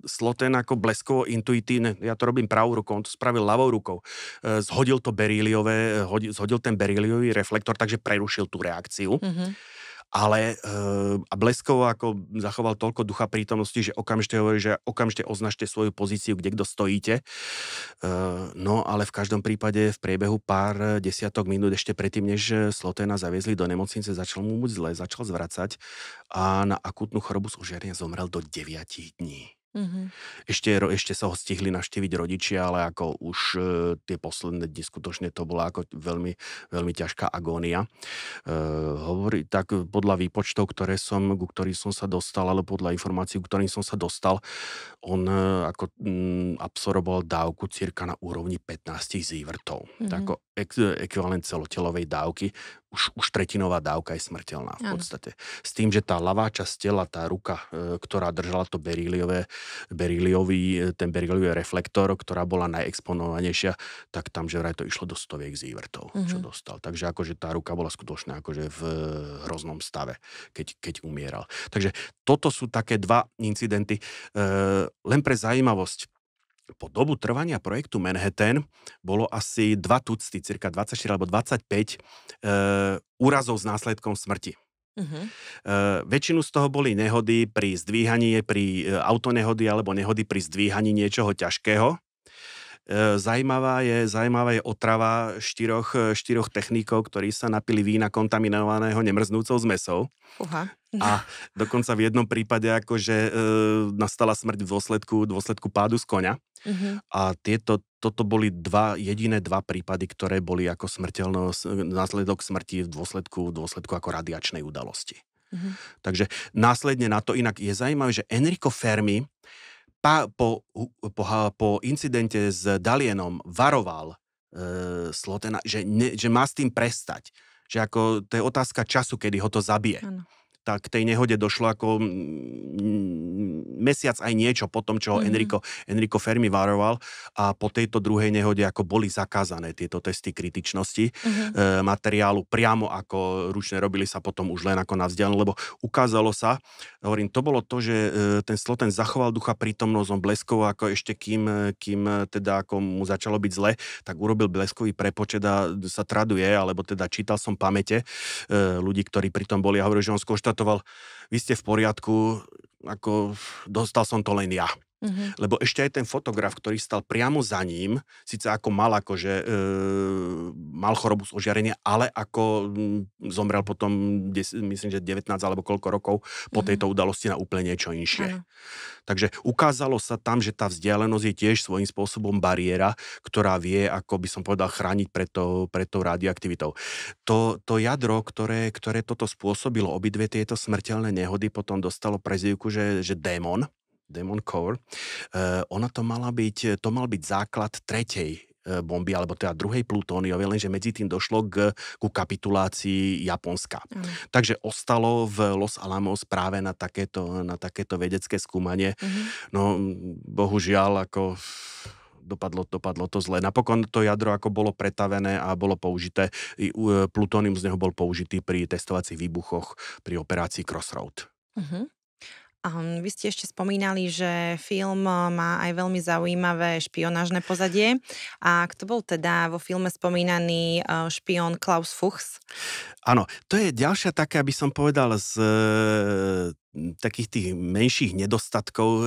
Sloten, ako bleskovo intuitívne, ja to robím pravou rukou, on to spravil ľavou rukou. E, zhodil to beríliové, e, hodil, zhodil ten beríliový reflektor, takže prerušil tú reakciu. Mm-hmm ale uh, a Bleskov ako zachoval toľko ducha prítomnosti, že okamžite hovorí, že okamžite označte svoju pozíciu, kde kto stojíte. Eh, no ale v každom prípade v priebehu pár desiatok minút ešte predtým, než Slotena zaviezli do nemocnice, začal mu buď zle, začal zvracať a na akutnú chorobu z užerenia zomrel do 9 dní. Mm-hmm. Ešte, ešte sa ho stihli naštíviť rodičia, ale ako už e, tie posledné dni skutočne to bola ako veľmi, veľmi ťažká agónia. E, hovorí, tak podľa výpočtov, ktoré som, ku ktorým som sa dostal, ale podľa informácií, ku ktorým som sa dostal, on e, ako m, mm, absorboval dávku cirka na úrovni 15 zívrtov. Mm-hmm. Tak ako ek, ekvivalent celotelovej dávky už, už tretinová dávka je smrteľná v podstate. Ano. S tým, že tá ľavá časť tela, tá ruka, e, ktorá držala to beríliové, beríliový, e, ten beríliový reflektor, ktorá bola najexponovanejšia, tak tam že vraj to išlo do stoviek zívrtov, uh-huh. čo mhm. dostal. Takže akože tá ruka bola skutočná akože v e, hroznom stave, keď, keď umieral. Takže toto sú také dva incidenty. E, len pre zaujímavosť, po dobu trvania projektu Manhattan bolo asi 2 tucty, cirka 24 alebo 25 e, eh, úrazov s následkom smrti. Uh-huh. Uh, väčšinu z toho boli nehody pri zdvíhaní, pri uh, autonehody alebo nehody pri zdvíhaní niečoho ťažkého. Uh, zajímavá je, zajímavá je otrava štyroch, štyroch technikov, ktorí sa napili vína kontaminovaného nemrznúcou zmesou. Uh-huh. A dokonca v jednom prípade akože e, nastala smrť v dôsledku, dôsledku pádu z konia. Uh-huh. A tieto, toto boli dva, jediné dva prípady, ktoré boli ako smrteľnosť následok smrti v dôsledku, v dôsledku ako radiačnej udalosti. Uh-huh. Takže následne na to inak je zaujímavé, že Enrico Fermi pa, po, po, po incidente s Dalienom varoval e, Slotena, že, ne, že má s tým prestať. Že ako, to je otázka času, kedy ho to zabije. Ano tak tej nehode došlo ako mm, mm, mesiac aj niečo po tom, čo mm-hmm. Enrico, Enrico Fermi varoval a po tejto druhej nehode ako boli zakázané tieto testy kritičnosti mm-hmm. e, materiálu priamo ako ručne robili sa potom už len ako na vzdialnu, lebo ukázalo sa, hovorím, to bolo to, že e, ten Sloten zachoval ducha prítomnosť, on bleskov ako ešte kým, e, kým e, teda ako mu začalo byť zle, tak urobil bleskový prepočet a sa traduje, alebo teda čítal som pamäte e, ľudí, ktorí pritom boli a hovorili, že on skôr konštatoval, vy ste v poriadku, ako dostal som to len ja. Mm-hmm. Lebo ešte aj ten fotograf, ktorý stal priamo za ním, síce ako mal akože, e, mal chorobu z ožiarenia, ale ako m, mm, zomrel potom, des, myslím, že 19 alebo koľko rokov po mm-hmm. tejto udalosti na úplne niečo inšie. Ano. Takže ukázalo sa tam, že tá vzdialenosť je tiež svojím spôsobom bariéra, ktorá vie, ako by som povedal, chrániť pred tou, pre to radioaktivitou. To, to jadro, ktoré, ktoré toto spôsobilo, obidve tieto smrteľné nehody, potom dostalo prezivku, že, že démon. Demon Core, ona to mala byť, to mal byť základ tretej e, bomby, alebo teda druhej plutóniovej, lenže medzi tým došlo k, ku kapitulácii Japonska. Mm. Takže ostalo v Los Alamos práve na takéto, na takéto vedecké skúmanie. Mm-hmm. No, bohužiaľ, ako dopadlo, dopadlo to zle. Napokon to jadro ako bolo pretavené a bolo použité, e, plutónium z neho bol použitý pri testovacích výbuchoch pri operácii Crossroad. Mm-hmm. Um, vy ste ešte spomínali, že film eh, má aj veľmi zaujímavé špionážne pozadie. A kto bol teda vo filme spomínaný eh, špion Klaus Fuchs? Áno, to je ďalšia taká, aby som povedal, z e, takých tých menších nedostatkov e,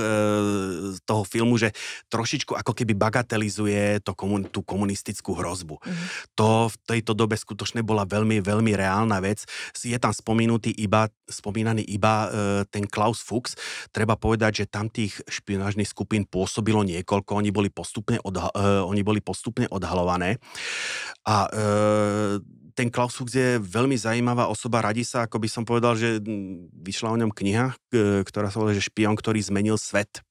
toho filmu, že trošičku ako keby bagatelizuje to komun, tú komunistickú hrozbu. Mm-hmm. To v tejto dobe skutočne bola veľmi, veľmi reálna vec. Je tam spomenutý iba, spomínaný iba e, ten Klaus Fuchs. Treba povedať, že tam tých špionážnych skupín pôsobilo niekoľko, oni boli postupne, odha- e, oni boli postupne odhalované. A e, ten Klaus Fuchs je veľmi zaujímavá osoba, radí sa, ako by som povedal, že vyšla o ňom kniha, ktorá sa volá, že špion, ktorý zmenil svet.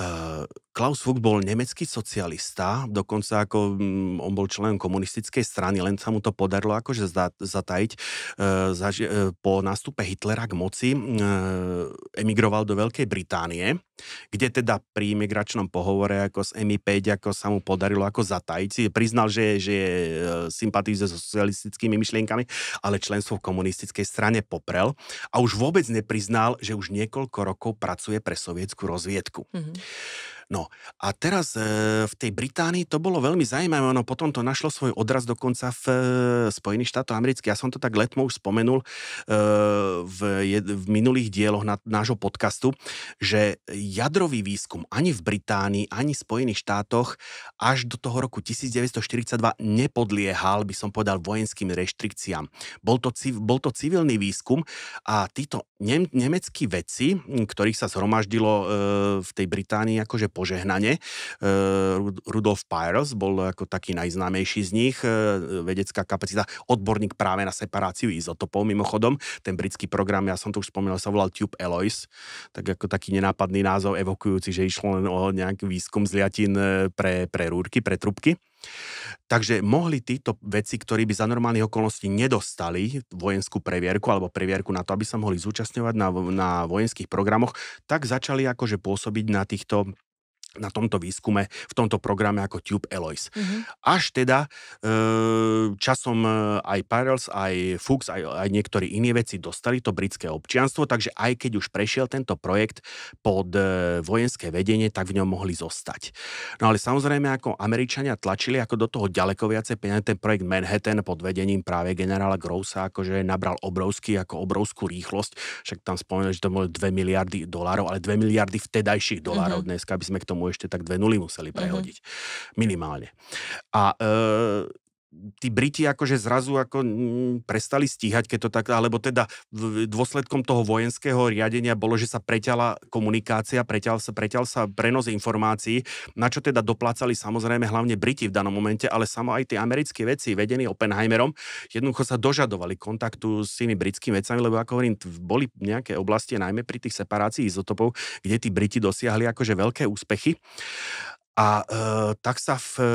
Ehm, Klaus Fuchs bol nemecký socialista, dokonca ako mm, on bol členom komunistickej strany, len sa mu to podarilo akože zatajiť. E, e, po nástupe Hitlera k moci e, emigroval do Veľkej Británie, kde teda pri imigračnom pohovore ako s MI5 ako sa mu podarilo ako zatajiť. priznal, že, že je sympatizuje so socialistickými myšlienkami, ale členstvo v komunistickej strane poprel a už vôbec nepriznal, že už niekoľko rokov pracuje pre sovietskú rozviedku. Mm-hmm. No a teraz e, v tej Británii to bolo veľmi zaujímavé, ono potom to našlo svoj odraz dokonca v e, Spojených štátoch amerických. Ja som to tak letmo už spomenul e, v, je, v minulých dieloch na, nášho podcastu, že jadrový výskum ani v Británii, ani v Spojených štátoch až do toho roku 1942 nepodliehal, by som povedal, vojenským reštrikciám. Bol to, bol to civilný výskum a títo nem, nemeckí vedci, ktorých sa zhromaždilo e, v tej Británii akože požehnanie. E, Rudolf Pyros bol ako taký najznámejší z nich, e, vedecká kapacita, odborník práve na separáciu izotopov mimochodom. Ten britský program, ja som to už spomínal, sa volal Tube Alloys, tak ako taký nenápadný názov evokujúci, že išlo len o nejaký výskum zliatin e, pre, pre rúrky, pre trubky. Takže mohli títo veci, ktorí by za normálnych okolností nedostali vojenskú previerku alebo previerku na to, aby sa mohli zúčastňovať na, na vojenských programoch, tak začali akože pôsobiť na týchto na tomto výskume, v tomto programe ako Tube Alloys. Mm-hmm. Až teda e, časom e, aj Parels, aj Fuchs, aj, aj niektorí iní veci dostali to britské občianstvo, takže aj keď už prešiel tento projekt pod e, vojenské vedenie, tak v ňom mohli zostať. No ale samozrejme, ako Američania tlačili ako do toho ďaleko viacej peniaze, ten projekt Manhattan pod vedením práve generála Grossa akože nabral obrovský, ako obrovskú rýchlosť, však tam spomenuli, že to bolo 2 miliardy dolárov, ale 2 miliardy vtedajších dolárov mm-hmm. dneska, aby sme k tomu ešte tak dve nuly museli mhm. prehodiť. Mm-hmm. Minimálne. A e, tí Briti akože zrazu ako mm, prestali stíhať, keď to tak, alebo teda dôsledkom toho vojenského riadenia bolo, že sa preťala komunikácia, preťal sa, preťal sa prenos informácií, na čo teda doplácali samozrejme hlavne Briti v danom momente, ale samo aj tie americké veci vedení Oppenheimerom, jednoducho sa dožadovali kontaktu s tými britskými vecami, lebo ako hovorím, boli nejaké oblasti, najmä pri tých separácií izotopov, kde tí Briti dosiahli akože veľké úspechy. A e, tak sa v e,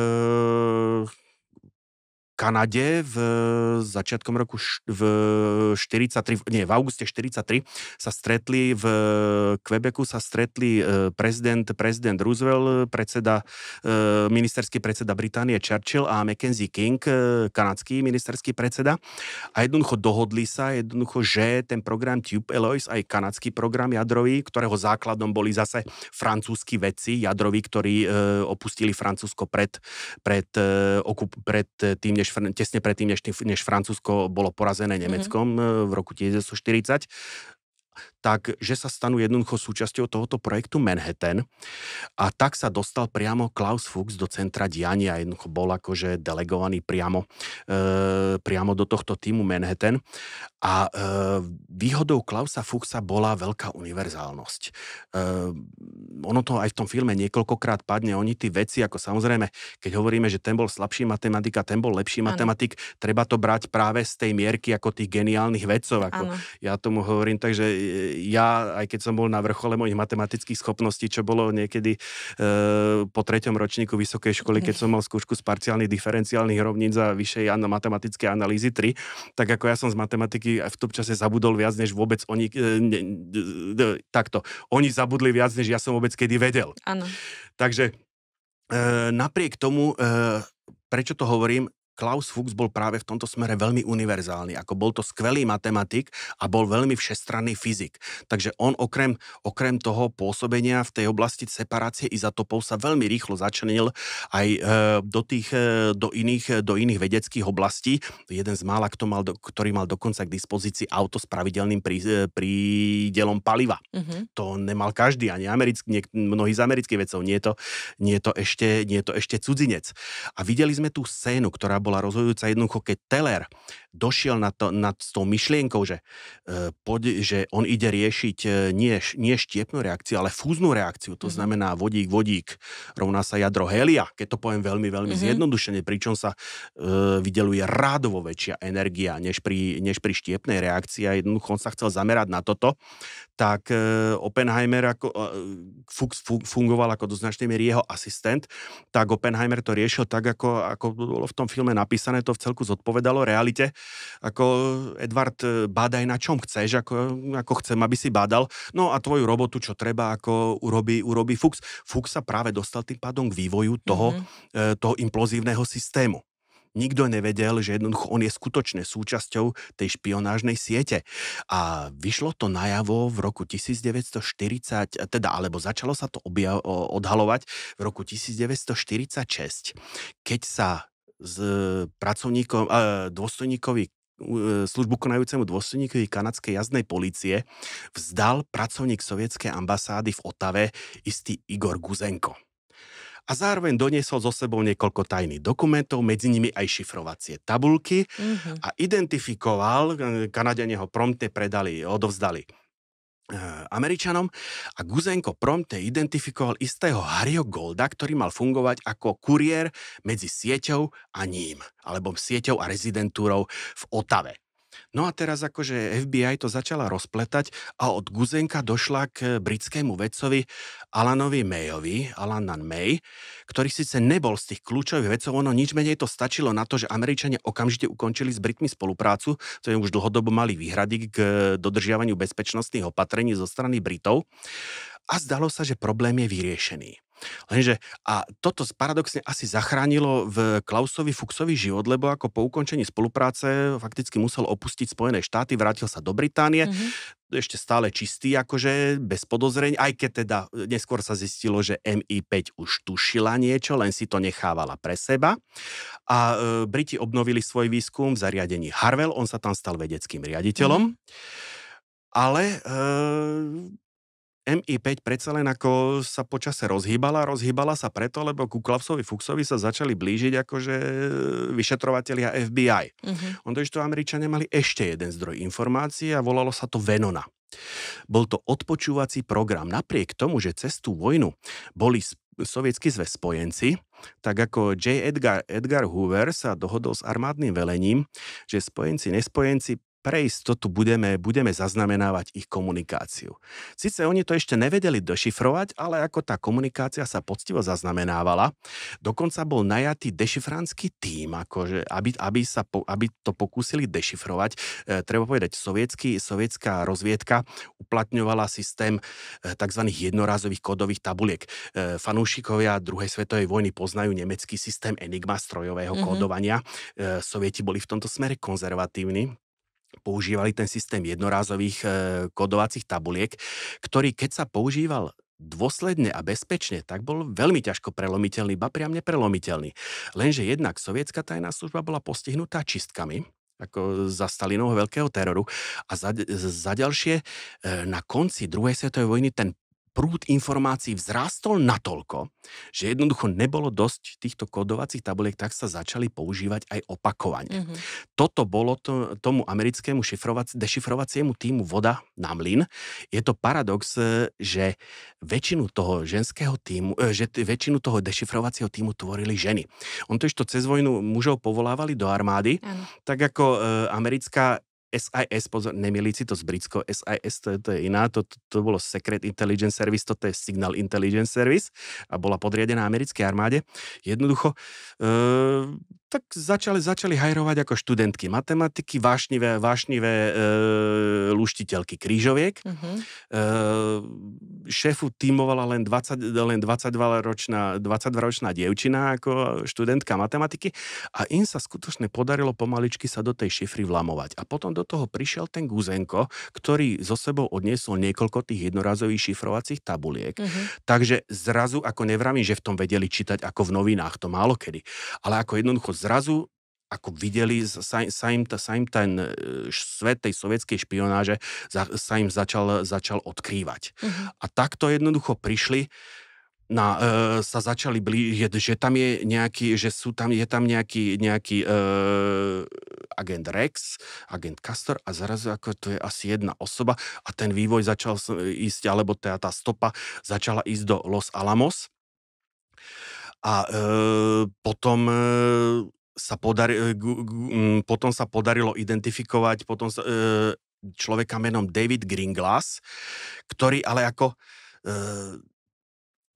Kanade v e, začiatkom roku v 43, nie, v auguste 43 sa stretli v e, Quebecu sa stretli e, prezident, prezident Roosevelt, predseda, ministerský predseda Británie Churchill a Mackenzie King, kanadský ministerský predseda. A jednoducho dohodli sa, jednoducho, že ten program Tube Alloys, aj kanadský program jadrový, ktorého základom boli zase francúzskí veci jadroví, ktorí opustili Francúzsko pred, pred, pred tým, než tesne predtým, než, než Francúzsko bolo porazené Nemeckom mm-hmm. v roku 1940 tak že sa stanú jednoducho súčasťou tohoto projektu Manhattan. A tak sa dostal priamo Klaus Fuchs do centra diania. Jednoducho bol akože delegovaný priamo, e, priamo do tohto týmu Manhattan. A e, výhodou Klausa Fuchsa bola veľká univerzálnosť. E, ono to aj v tom filme niekoľkokrát padne. Oni tí veci, ako samozrejme, keď hovoríme, že ten bol slabší matematik a ten bol lepší ano. matematik, treba to brať práve z tej mierky ako tých geniálnych vedcov. Ako ano. ja tomu hovorím, takže ja, aj keď som bol na vrchole mojich matematických schopností, čo bolo niekedy e, po treťom ročníku vysokej školy, keď som mal skúšku z parciálnych diferenciálnych rovníc a vyššej matematické analýzy 3, tak ako ja som z matematiky v tom čase zabudol viac, než vôbec oni... E, ne, e, takto. Oni zabudli viac, než ja som vôbec kedy vedel. Áno. Takže e, napriek tomu, e, prečo to hovorím, Klaus Fuchs bol práve v tomto smere veľmi univerzálny, ako bol to skvelý matematik a bol veľmi všestranný fyzik. Takže on okrem, okrem toho pôsobenia v tej oblasti separácie izotopov sa veľmi rýchlo začlenil aj e, do, tých, e, do, iných, e, do iných vedeckých oblastí. Jeden z mála, kto mal, do, ktorý mal dokonca k dispozícii auto s pravidelným prí, e, prídelom paliva. Mm-hmm. To nemal každý, ani americký, niek, mnohí z amerických vedcov. Nie je, to, nie, je to ešte, nie je to ešte cudzinec. A videli sme tú scénu, ktorá bola bola rozhodujúca jednoducho, keď Teller došiel nad, to, nad tou myšlienkou, že, e, poď, že on ide riešiť e, nie, nie štiepnú reakciu, ale fúznu reakciu. To mm-hmm. znamená vodík, vodík rovná sa jadro helia, keď to poviem veľmi, veľmi mm-hmm. zjednodušene, pričom sa e, vydeluje rádovo väčšia energia než pri, než pri štiepnej reakcii a jednoducho on sa chcel zamerať na toto, tak e, Oppenheimer ako, e, fungoval ako do značnej miery jeho asistent, tak Oppenheimer to riešil tak, ako, ako bolo v tom filme napísané, to v celku zodpovedalo realite ako Edward, e, bádaj na čom chceš, ako, ako chcem, aby si bádal. No a tvoju robotu, čo treba, ako urobí, urobí Fuchs. Fuchs sa práve dostal tým pádom k vývoju toho, mm-hmm. toho implozívneho systému. Nikto nevedel, že jednoducho on je skutočne súčasťou tej špionážnej siete. A vyšlo to najavo v roku 1940, teda, alebo začalo sa to odhalovať v roku 1946, keď sa s e, pracovníkom, e, dôstojníkovi e, službu konajúcemu dôstojníkovi kanadskej jazdnej policie vzdal pracovník sovietskej ambasády v Otave istý Igor Guzenko. A zároveň doniesol so sebou niekoľko tajných dokumentov, medzi nimi aj šifrovacie tabulky mm-hmm. a identifikoval, Kanadiania ho promptne predali, odovzdali Eh, Američanom a Guzenko promte identifikoval istého Harryho Golda, ktorý mal fungovať ako kuriér medzi sieťou a ním, alebo sieťou a rezidentúrou v Otave. No a teraz akože FBI to začala rozpletať a od Guzenka došla k britskému vedcovi Alanovi Mayovi, Alanan May, ktorý síce nebol z tých kľúčových vedcov, ono nič menej to stačilo na to, že Američania okamžite ukončili s Britmi spoluprácu, je už dlhodobo mali výhrady k dodržiavaniu bezpečnostných opatrení zo strany Britov a zdalo sa, že problém je vyriešený. Lenže a toto paradoxne asi zachránilo v Klausovi Fuxovi život, lebo ako po ukončení spolupráce fakticky musel opustiť Spojené štáty, vrátil sa do Británie. Mm-hmm ešte stále čistý, akože bez podozreň, aj keď teda e, neskôr sa zistilo, že MI5 už tušila niečo, len si to nechávala pre seba. A e, Briti obnovili svoj výskum v zariadení Harvel, on sa tam stal vedeckým riaditeľom. Mm. Ale e, MI5 predsa len ako sa počase rozhýbala. Rozhýbala sa preto, lebo ku Klapsovi Fuxovi sa začali blížiť akože e, vyšetrovateľia FBI. Mm-hmm. On to, Američania mali ešte jeden zdroj informácií a volalo sa to Venona. Bol to odpočúvací program. Napriek tomu, že cez tú vojnu boli sovietský zväz spojenci, tak ako J. Edgar, Edgar Hoover sa dohodol s armádnym velením, že spojenci, nespojenci pre istotu budeme, budeme zaznamenávať ich komunikáciu. Sice oni to ešte nevedeli dešifrovať, ale ako tá komunikácia sa poctivo zaznamenávala, dokonca bol najatý dešifranský tím, akože, aby, aby, sa po, aby to pokúsili dešifrovať. E, treba povedať, sovietský, sovietská rozviedka uplatňovala systém e, tzv. jednorazových kodových tabuliek. E, fanúšikovia druhej svetovej vojny poznajú nemecký systém Enigma strojového mm-hmm. kódovania. E, sovieti boli v tomto smere konzervatívni používali ten systém jednorázových e, kodovacích tabuliek, ktorý keď sa používal dôsledne a bezpečne, tak bol veľmi ťažko prelomiteľný, ba priam neprelomiteľný. Lenže jednak sovietská tajná služba bola postihnutá čistkami, ako za Stalinovho veľkého teroru. A za, za ďalšie, e, na konci druhej svetovej vojny ten prúd informácií vzrastol natoľko, že jednoducho nebolo dosť týchto kodovacích tabuliek, tak sa začali používať aj opakovane. Mm-hmm. Toto bolo to, tomu americkému šifrovac, dešifrovaciemu týmu voda na mlyn. Je to paradox, e, že väčšinu toho ženského týmu, e, že t- väčšinu toho dešifrovacieho týmu tvorili ženy. On to ešte cez vojnu mužov povolávali do armády, mm. tak ako e, americká SIS, pozor, nemili si to z Britsko, SIS, to je, to je iná, to, to, to bolo Secret Intelligence Service, toto je Signal Intelligence Service a bola podriadená americkej armáde. Jednoducho, e, tak začali, začali hajrovať ako študentky matematiky, vášnivé, vášnivé e, luštiteľky krížoviek. Uh-huh. E, šéfu tímovala len, 20, len 22-ročná, 22-ročná dievčina ako študentka matematiky a im sa skutočne podarilo pomaličky sa do tej šifry vlamovať. A potom do do toho prišiel ten Guzenko, ktorý zo sebou odniesol niekoľko tých jednorazových šifrovacích tabuliek. Uh-huh. Takže zrazu, ako nevramím, že v tom vedeli čítať ako v novinách, to málo kedy, ale ako jednoducho zrazu ako videli, sa, sa, im, sa im ten e, svet tej sovietskej špionáže sa im začal, začal odkrývať. Uh-huh. A takto jednoducho prišli na, e, sa začali blížiť, že tam je nejaký, že sú tam, je tam nejaký, nejaký e, agent Rex, agent Castor a zrazu ako to je asi jedna osoba a ten vývoj začal ísť, alebo teda tá stopa začala ísť do Los Alamos a e, potom e, sa podari, g, e, g, potom sa podarilo identifikovať potom sa, e, človeka menom David Greenglass, ktorý ale ako e,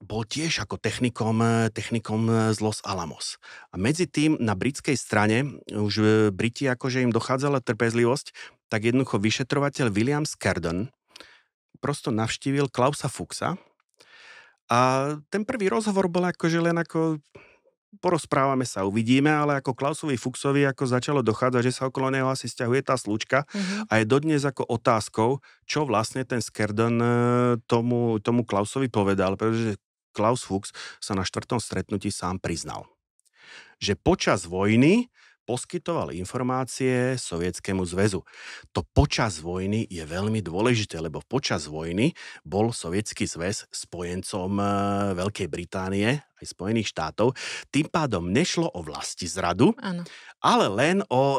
bol tiež ako technikom, eh, technikom eh, z Los Alamos. A medzi tým na britskej strane, eh, už Briti akože im dochádzala trpezlivosť, tak jednoducho vyšetrovateľ William Skerdon prosto navštívil Klausa Fuchsa a ten prvý rozhovor bol akože len ako porozprávame sa, uvidíme, ale ako Klausovi Fuxovi ako začalo dochádzať, že sa okolo neho asi stiahuje tá slučka mm-hmm. a je dodnes ako otázkou, čo vlastne ten Skerdon tomu, tomu Klausovi povedal, pretože Klaus Fuchs sa na štvrtom stretnutí sám priznal, že počas vojny poskytoval informácie Sovietskému zväzu. To počas vojny je veľmi dôležité, lebo počas vojny bol Sovietský zväz spojencom e, Veľkej Británie aj Spojených štátov. Tým pádom nešlo o vlasti zradu, ano. ale len o e,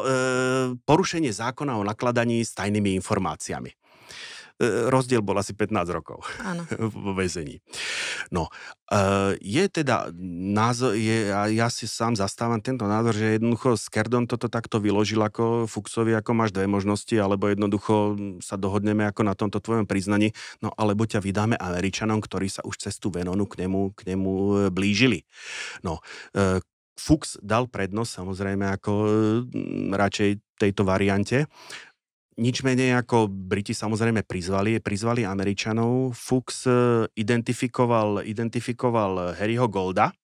porušenie zákona o nakladaní s tajnými informáciami. E, rozdiel bol asi 15 rokov Áno. vo väzení. No, e, je teda názor, je, ja si sám zastávam tento názor, že jednoducho s Kerdom toto takto vyložil ako Fuxovi, ako máš dve možnosti, alebo jednoducho sa dohodneme ako na tomto tvojom priznaní, no alebo ťa vydáme Američanom, ktorí sa už cez tú Venonu k nemu, k nemu e, blížili. No, Fuchs dal prednosť samozrejme ako radšej tejto variante nič menej ako Briti samozrejme prizvali, prizvali Američanov. Fuchs eh, identifikoval, identifikoval eh, Harryho Golda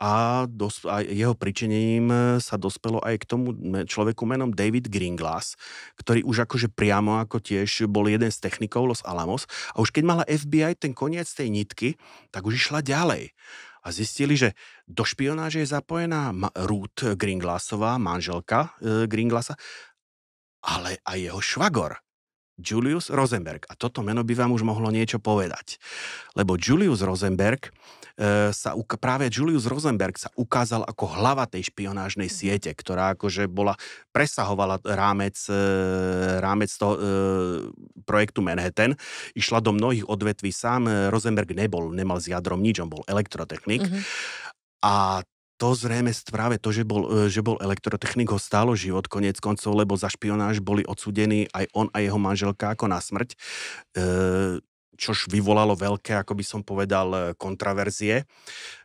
a, dos- a jeho pričinením eh, sa dospelo aj k tomu človeku menom David Greenglass, ktorý už akože priamo ako tiež bol jeden z technikov Los Alamos. A už keď mala FBI ten koniec tej nitky, tak už išla ďalej a zistili, že do špionáže je zapojená Ruth Greenglassová, manželka Greenglassa, ale aj jeho švagor, Julius Rosenberg. A toto meno by vám už mohlo niečo povedať. Lebo Julius Rosenberg e, sa, práve Julius Rosenberg sa ukázal ako hlava tej špionážnej mhm. siete, ktorá akože bola, presahovala rámec, e, rámec toho e, projektu Manhattan. Išla do mnohých odvetví. Sám e, Rosenberg nebol, nemal s jadrom nič, on bol elektrotechnik. Mm-hmm. A to zrejme práve to, že bol, e, že bol elektrotechnik, ho stálo život konec koncov, lebo za špionáž boli odsudení aj on a jeho manželka ako na smrť, e, čož vyvolalo veľké, ako by som povedal, e, kontraverzie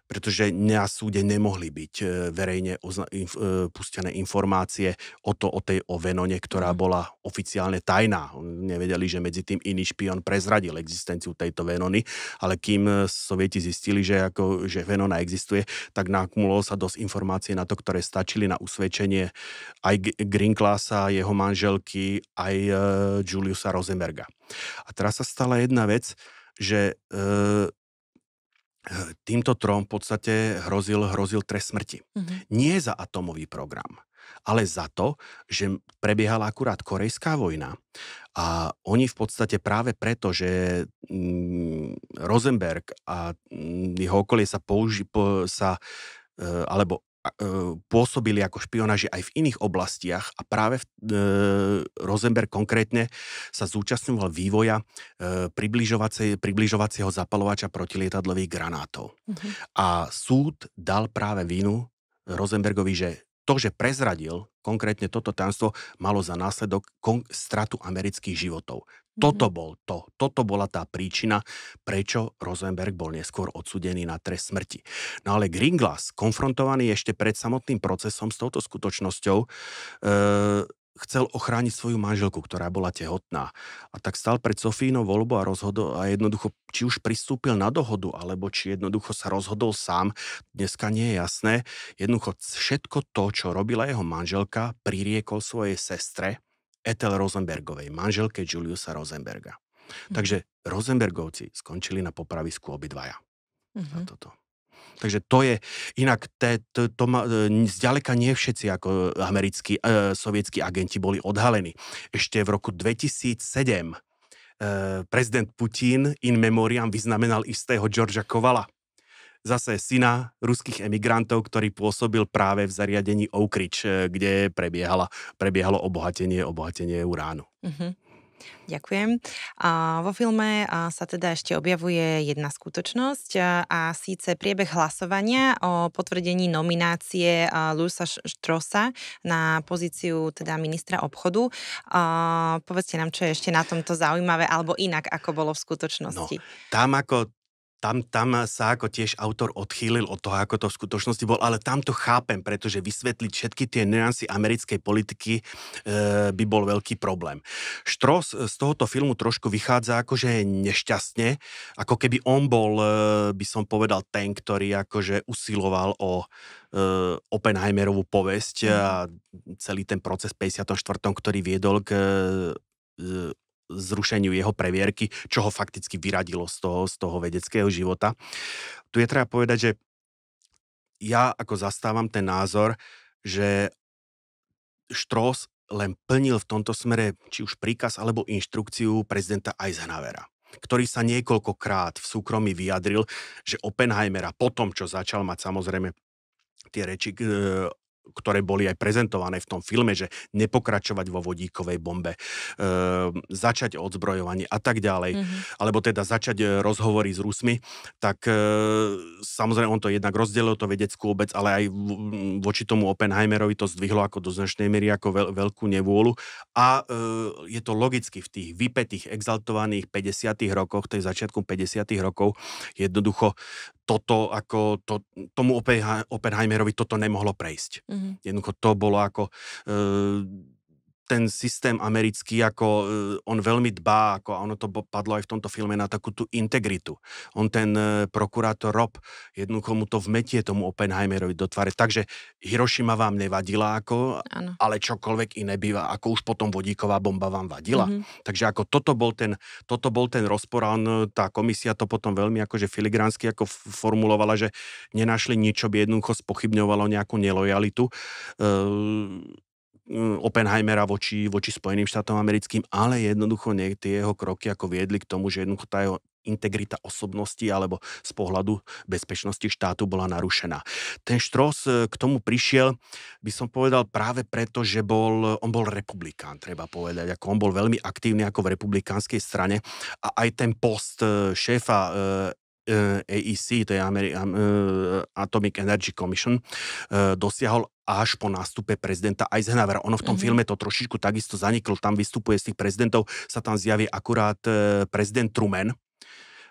pretože na súde nemohli byť e, verejne ozna- inf- e, pustené informácie o to, o tej o Venone, ktorá mhm. bola oficiálne tajná. Nevedeli, že medzi tým iný špion prezradil existenciu tejto Venony, ale kým e, sovieti zistili, že, ako, že Venona existuje, tak nakumulovalo sa dosť informácie na to, ktoré stačili na usvedčenie aj Greenklasa, jeho manželky, aj Juliusa Rosenberga. A teraz sa stala jedna vec, že týmto trom v podstate hrozil, hrozil trest smrti. Mm-hmm. Nie za atomový program, ale za to, že prebiehala akurát Korejská vojna. A oni v podstate práve preto, že mm, Rosenberg a mm, jeho okolie sa, použi, po, sa e, alebo E, pôsobili ako špionáži aj v iných oblastiach a práve v, e, Rosenberg konkrétne sa zúčastňoval vývoja e, približovacie, približovacieho zapalovača protilietadlových granátov. Mm-hmm. A súd dal práve vinu Rosenbergovi, že to, že prezradil konkrétne toto tajomstvo, malo za následok kon- stratu amerických životov. Toto mhm. bol to, toto bola tá príčina, prečo Rosenberg bol neskôr odsudený na trest smrti. No ale Greenglass, konfrontovaný ešte pred samotným procesom s touto skutočnosťou, e, chcel ochrániť svoju manželku, ktorá bola tehotná. A tak stal pred Sofínou voľbou a rozhodol a jednoducho, či už pristúpil na dohodu, alebo či jednoducho sa rozhodol sám, dneska nie je jasné. Jednoducho všetko to, čo robila jeho manželka, pririekol svojej sestre, Ethel Rosenbergovej, manželke Juliusa Rosenberga. mm Takže Rosenbergovci skončili na popravisku obidvaja. Mm-hmm. Za mhm. toto. Takže to je, inak te, to, to ma, e, zďaleka nie všetci ako americkí, e, sovietskí agenti boli odhalení. Ešte v roku 2007 e, prezident Putin in memoriam vyznamenal istého Georgia Kovala zase syna ruských emigrantov, ktorý pôsobil práve v zariadení Oak Ridge, eh, kde prebiehala, prebiehalo obohatenie, obohatenie uránu. Mm-hmm. Ďakujem. A vo filme sa teda ešte objavuje jedna skutočnosť a síce priebeh hlasovania o potvrdení nominácie Lusa Štrosa na pozíciu teda ministra obchodu. A povedzte nám, čo je ešte na tomto zaujímavé alebo inak, ako bolo v skutočnosti. No, tam ako tam, tam sa ako tiež autor odchýlil od toho, ako to v skutočnosti bol, ale tam to chápem, pretože vysvetliť všetky tie nuancy americkej politiky e, by bol veľký problém. Štros z tohoto filmu trošku vychádza akože nešťastne, ako keby on bol, e, by som povedal, ten, ktorý akože usiloval o e, Oppenheimerovú povesť mhm. a celý ten proces 54., ktorý viedol k e, zrušeniu jeho previerky, čo ho fakticky vyradilo z toho, z toho vedeckého života. Tu je treba povedať, že ja ako zastávam ten názor, že Štros len plnil v tomto smere či už príkaz alebo inštrukciu prezidenta Eisenhowera ktorý sa niekoľkokrát v súkromí vyjadril, že Oppenheimera po tom, čo začal mať samozrejme tie reči e, ktoré boli aj prezentované v tom filme, že nepokračovať vo vodíkovej bombe, e, začať odzbrojovanie a tak ďalej, mm-hmm. alebo teda začať e, rozhovory s Rusmi, tak e, samozrejme on to jednak rozdelil, to vedeckú obec, ale aj voči tomu Oppenheimerovi to zdvihlo ako do značnej miery ako veľ, veľkú nevôľu a e, je to logicky v tých vypetých, exaltovaných 50 rokoch, to je začiatku 50 rokov, jednoducho toto ako, to, tomu Oppenheimerovi toto nemohlo prejsť. Mm. Mm-hmm. Jednoducho to bolo ako... E, ten systém americký, ako e, on veľmi dbá, ako a ono to padlo aj v tomto filme, na takú tú integritu. On ten e, prokurátor Rob, jednoducho mu to vmetie tomu Oppenheimerovi do tvare. Takže Hiroshima vám nevadila, ako, ano. ale čokoľvek iné býva, ako už potom vodíková bomba vám vadila. Mm-hmm. Takže ako toto bol ten, toto bol ten rozpor a on, e, tá komisia to potom veľmi akože filigránsky ako formulovala, že nenašli nič, čo by jednoducho spochybňovalo nejakú nelojalitu. Uh, Mm, Oppenheimera voči, voči Spojeným štátom americkým, ale jednoducho nie, tie jeho kroky ako viedli k tomu, že jednoducho tá jeho integrita osobnosti alebo z pohľadu bezpečnosti štátu bola narušená. Ten Štros e, k tomu prišiel, by som povedal, práve preto, že bol, on bol republikán, treba povedať. Ako on bol veľmi aktívny ako v republikánskej strane a aj ten post e, šéfa e, E, AEC, to je Ameri- e, Atomic Energy Commission, e, dosiahol až po nástupe prezidenta Eisenhowera. Ono v tom mhm. filme to trošičku takisto zaniklo, tam vystupuje z tých prezidentov, sa tam zjaví akurát prezident Truman,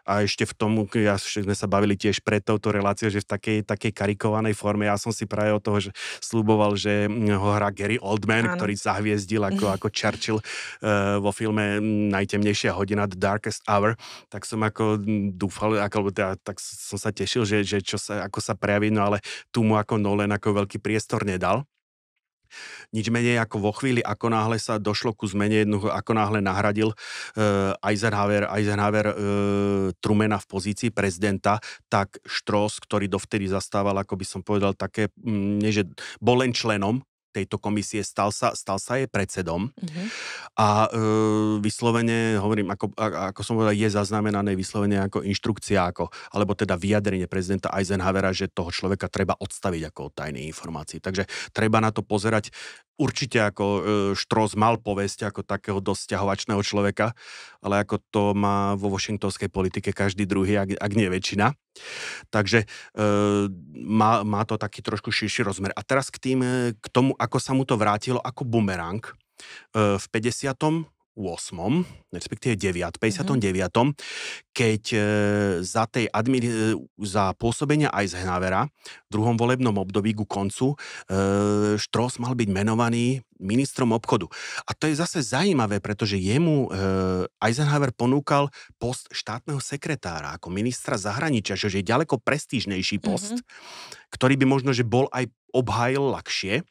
a ešte v tom, ja, sme sa bavili tiež pred touto reláciou, že v takej, takej karikovanej forme, ja som si práve od toho, že slúboval, že mm, ho hrá Gary Oldman, ano. ktorý zahviezdil ako, ako Churchill uh, vo filme mm, Najtemnejšia hodina, The Darkest Hour, tak som ako mm, dúfal, ako, ja, teda tak som sa tešil, že, že čo sa, ako sa prejaví, no ale tu mu ako Nolan ako veľký priestor nedal nič menej ako vo chvíli, ako náhle sa došlo ku zmene, jednoducho ako náhle nahradil uh, Eisenhower, Eisenhower uh, eh, Trumena v pozícii prezidenta, tak Štros, ktorý dovtedy zastával, ako by som povedal, také, mm, nie že bol len členom tejto komisie, stal sa, stal sa jej predsedom mm-hmm. a e, vyslovene, hovorím, ako, a, ako som povedal, je zaznamenané vyslovene ako inštrukcia, ako, alebo teda vyjadrenie prezidenta Eisenhowera, že toho človeka treba odstaviť ako od tajnej informácii. Takže treba na to pozerať určite ako e, Štros mal povesť ako takého dosťahovačného človeka, ale ako to má vo washingtonskej politike každý druhý, ak, ak nie väčšina. Takže e, má, má to taký trošku širší rozmer. A teraz k, tým, e, k tomu, ako sa mu to vrátilo ako bumerang e, v 50 respektíve 9, 59, mm-hmm. keď e, za, tej admi- e, za pôsobenia Eisenhowera v druhom volebnom období ku koncu e, Štros mal byť menovaný ministrom obchodu. A to je zase zaujímavé, pretože jemu e, Eisenhower ponúkal post štátneho sekretára ako ministra zahraničia, čo je ďaleko prestížnejší post, mm-hmm. ktorý by možno, že bol aj obhajil ľahšie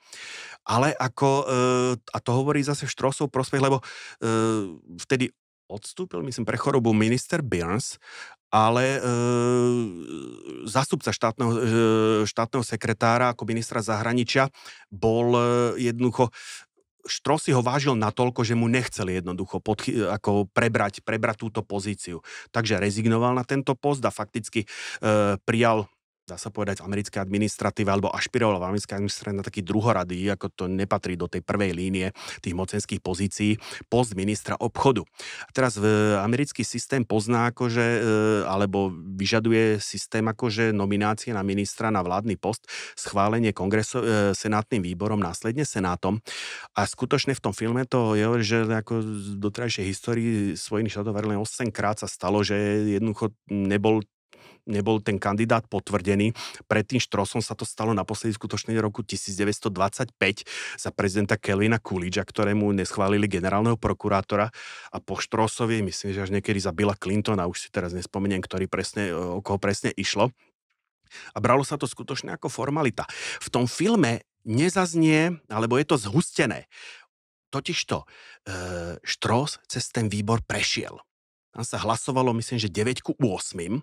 ale ako, eh, a to hovorí zase Štrosov prospech, lebo eh, vtedy odstúpil, myslím, pre chorobu minister Burns, ale e, eh, zastupca štátneho, e, štátneho sekretára ako ministra zahraničia bol e, jednoducho si ho vážil natoľko, že mu nechcel jednoducho pod, ako prebrať, prebrať túto pozíciu. Takže rezignoval na tento post a fakticky e, prijal dá sa povedať, americká administratíva alebo ašpirovala americká administratíva na taký druhoradý, ako to nepatrí do tej prvej línie tých mocenských pozícií, post ministra obchodu. A teraz v e, americký systém pozná akože, e, alebo vyžaduje systém akože nominácie na ministra na vládny post, schválenie kongreso, e, senátnym výborom, následne senátom. A skutočne v tom filme to je, že ako v dotrajšej histórii Spojených štátov len 8 krát sa stalo, že jednoducho nebol nebol ten kandidát potvrdený. Pred tým štrosom sa to stalo naposledy skutočne roku 1925 za prezidenta Kelvina Coolidgea, ktorému neschválili generálneho prokurátora a po štrosovi, myslím, že až niekedy za Billa Clintona, už si teraz nespomeniem, ktorý presne, e, o koho presne išlo. A bralo sa to skutočne ako formalita. V tom filme nezaznie, alebo je to zhustené. Totižto e, Štros cez ten výbor prešiel. Tam sa hlasovalo, myslím, že 9 ku 8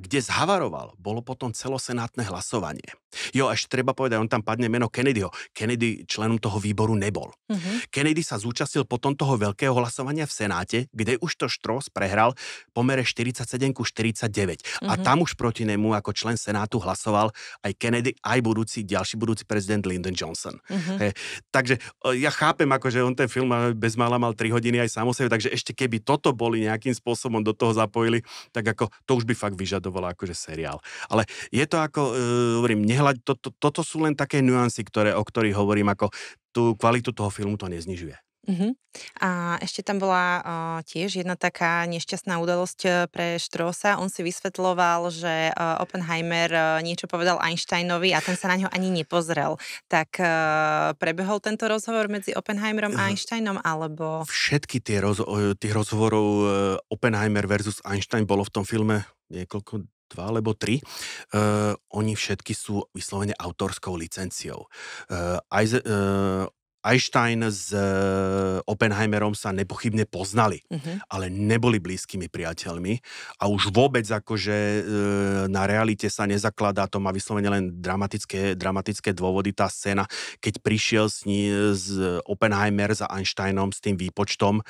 kde zhavaroval, bolo potom celosenátne hlasovanie. Jo, ešte treba povedať, on tam padne meno Kennedyho. Kennedy členom toho výboru nebol. Mm-hmm. Kennedy sa zúčastnil potom toho veľkého hlasovania v Senáte, kde už to Štros prehral pomere 47 ku 49. Mm-hmm. A mhm. tam už proti nemu ako člen Senátu hlasoval aj Kennedy, aj budúci, ďalší budúci prezident Lyndon Johnson. Mm-hmm. He, takže e, ja chápem, ako že on ten film bezmála mal 3 hodiny aj o sebe, takže ešte keby toto boli nejakým spôsobom do toho zapojili, tak ako to už by fakt vyžadovalo akože seriál. Ale je to ako, e, hovorím, nehľadám hľad, to, to, toto sú len také nuancy, ktoré, o ktorých hovorím, ako tú kvalitu toho filmu to neznižuje. Uh-huh. A ešte tam bola uh, tiež jedna taká nešťastná udalosť e, pre Štrosa. On si vysvetloval, že uh, Oppenheimer uh, niečo povedal Einsteinovi a ten sa na ňo ani nepozrel. Tak uh, prebehol tento rozhovor medzi Oppenheimerom a Einsteinom, alebo... Všetky tie rozho- tých rozhovorov uh, Oppenheimer versus Einstein bolo v tom filme niekoľko dva alebo tri, e, oni všetky sú vyslovene autorskou licenciou. E, aj z, e, Einstein s e, Oppenheimerom sa nepochybne poznali, mm-hmm. ale neboli blízkymi priateľmi a už vôbec akože e, na realite sa nezakladá, to má vyslovene len dramatické, dramatické dôvody tá scéna, keď prišiel s, ní, z Oppenheimer za Einsteinom s tým výpočtom, e,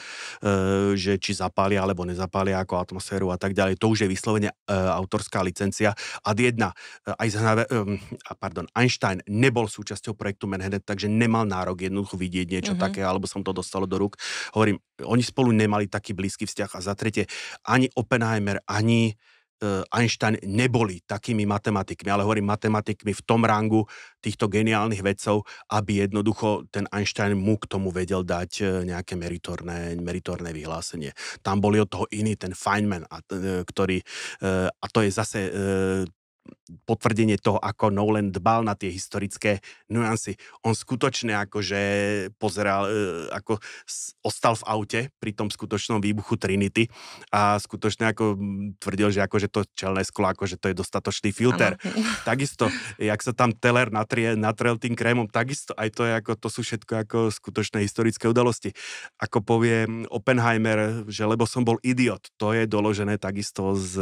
že či zapália alebo nezapália ako atmosféru a tak ďalej, to už je vyslovene autorská licencia. A jedna, aj z, pardon, Einstein nebol súčasťou projektu Manhattan, takže nemal nárok jednu jednoducho vidieť niečo mm-hmm. také, alebo som to dostalo do rúk. Hovorím, oni spolu nemali taký blízky vzťah a za tretie, ani Oppenheimer, ani e, Einstein neboli takými matematikmi, ale hovorím matematikmi v tom rangu týchto geniálnych vedcov, aby jednoducho ten Einstein mu k tomu vedel dať e, nejaké meritorné, meritorné vyhlásenie. Tam boli od toho iný, ten Feynman, a, e, ktorý, a to je zase potvrdenie toho, ako Nolan dbal na tie historické nuancy. On skutočne akože pozeral, e, ako ostal v aute pri tom skutočnom výbuchu Trinity a skutočne ako tvrdil, že akože to čelné sklo, akože to je dostatočný filter. Ano. Takisto, jak sa tam Teller natrie, natrel tým krémom, takisto aj to je ako, to sú všetko ako skutočné historické udalosti. Ako povie Oppenheimer, že lebo som bol idiot, to je doložené takisto z,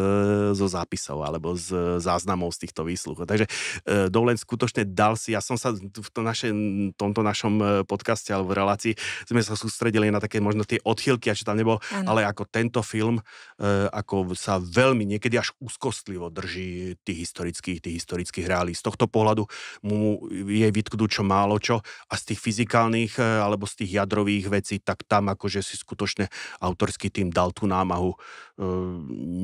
zo zápisov alebo z záznamov záznamov z týchto výsluchov. Takže e, Dolen skutočne dal si, ja som sa v to naše, tomto našom e, podcaste alebo v relácii, sme sa sústredili na také možno tie odchylky, a čo tam nebol, ano. ale ako tento film, e, ako sa veľmi niekedy až úzkostlivo drží tých historických, tých historických reálí. Z tohto pohľadu mu je vytknú čo málo čo a z tých fyzikálnych e, alebo z tých jadrových vecí, tak tam akože si skutočne autorský tým dal tú námahu. E,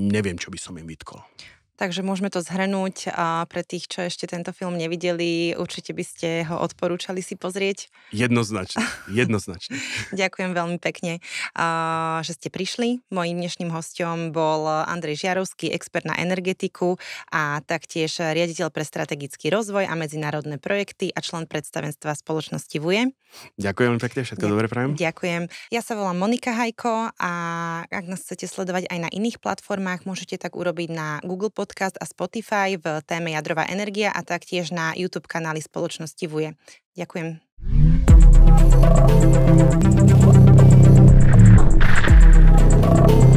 neviem, čo by som im vytkol. Takže môžeme to zhrnúť a pre tých, čo ešte tento film nevideli, určite by ste ho odporúčali si pozrieť. Jednoznačne, jednoznačne. Ďakujem veľmi pekne, a, že ste prišli. Mojím dnešným hostom bol Andrej Žiarovský, expert na energetiku a taktiež riaditeľ pre strategický rozvoj a medzinárodné projekty a člen predstavenstva spoločnosti VUE. Ďakujem pekne, všetko Ďakujem. dobre prajem. Ďakujem. Ja sa volám Monika Hajko a ak nás chcete sledovať aj na iných platformách, môžete tak urobiť na Google Podcast podcast a Spotify v téme jadrová energia a taktiež na YouTube kanály spoločnosti VUE. Ďakujem. thank you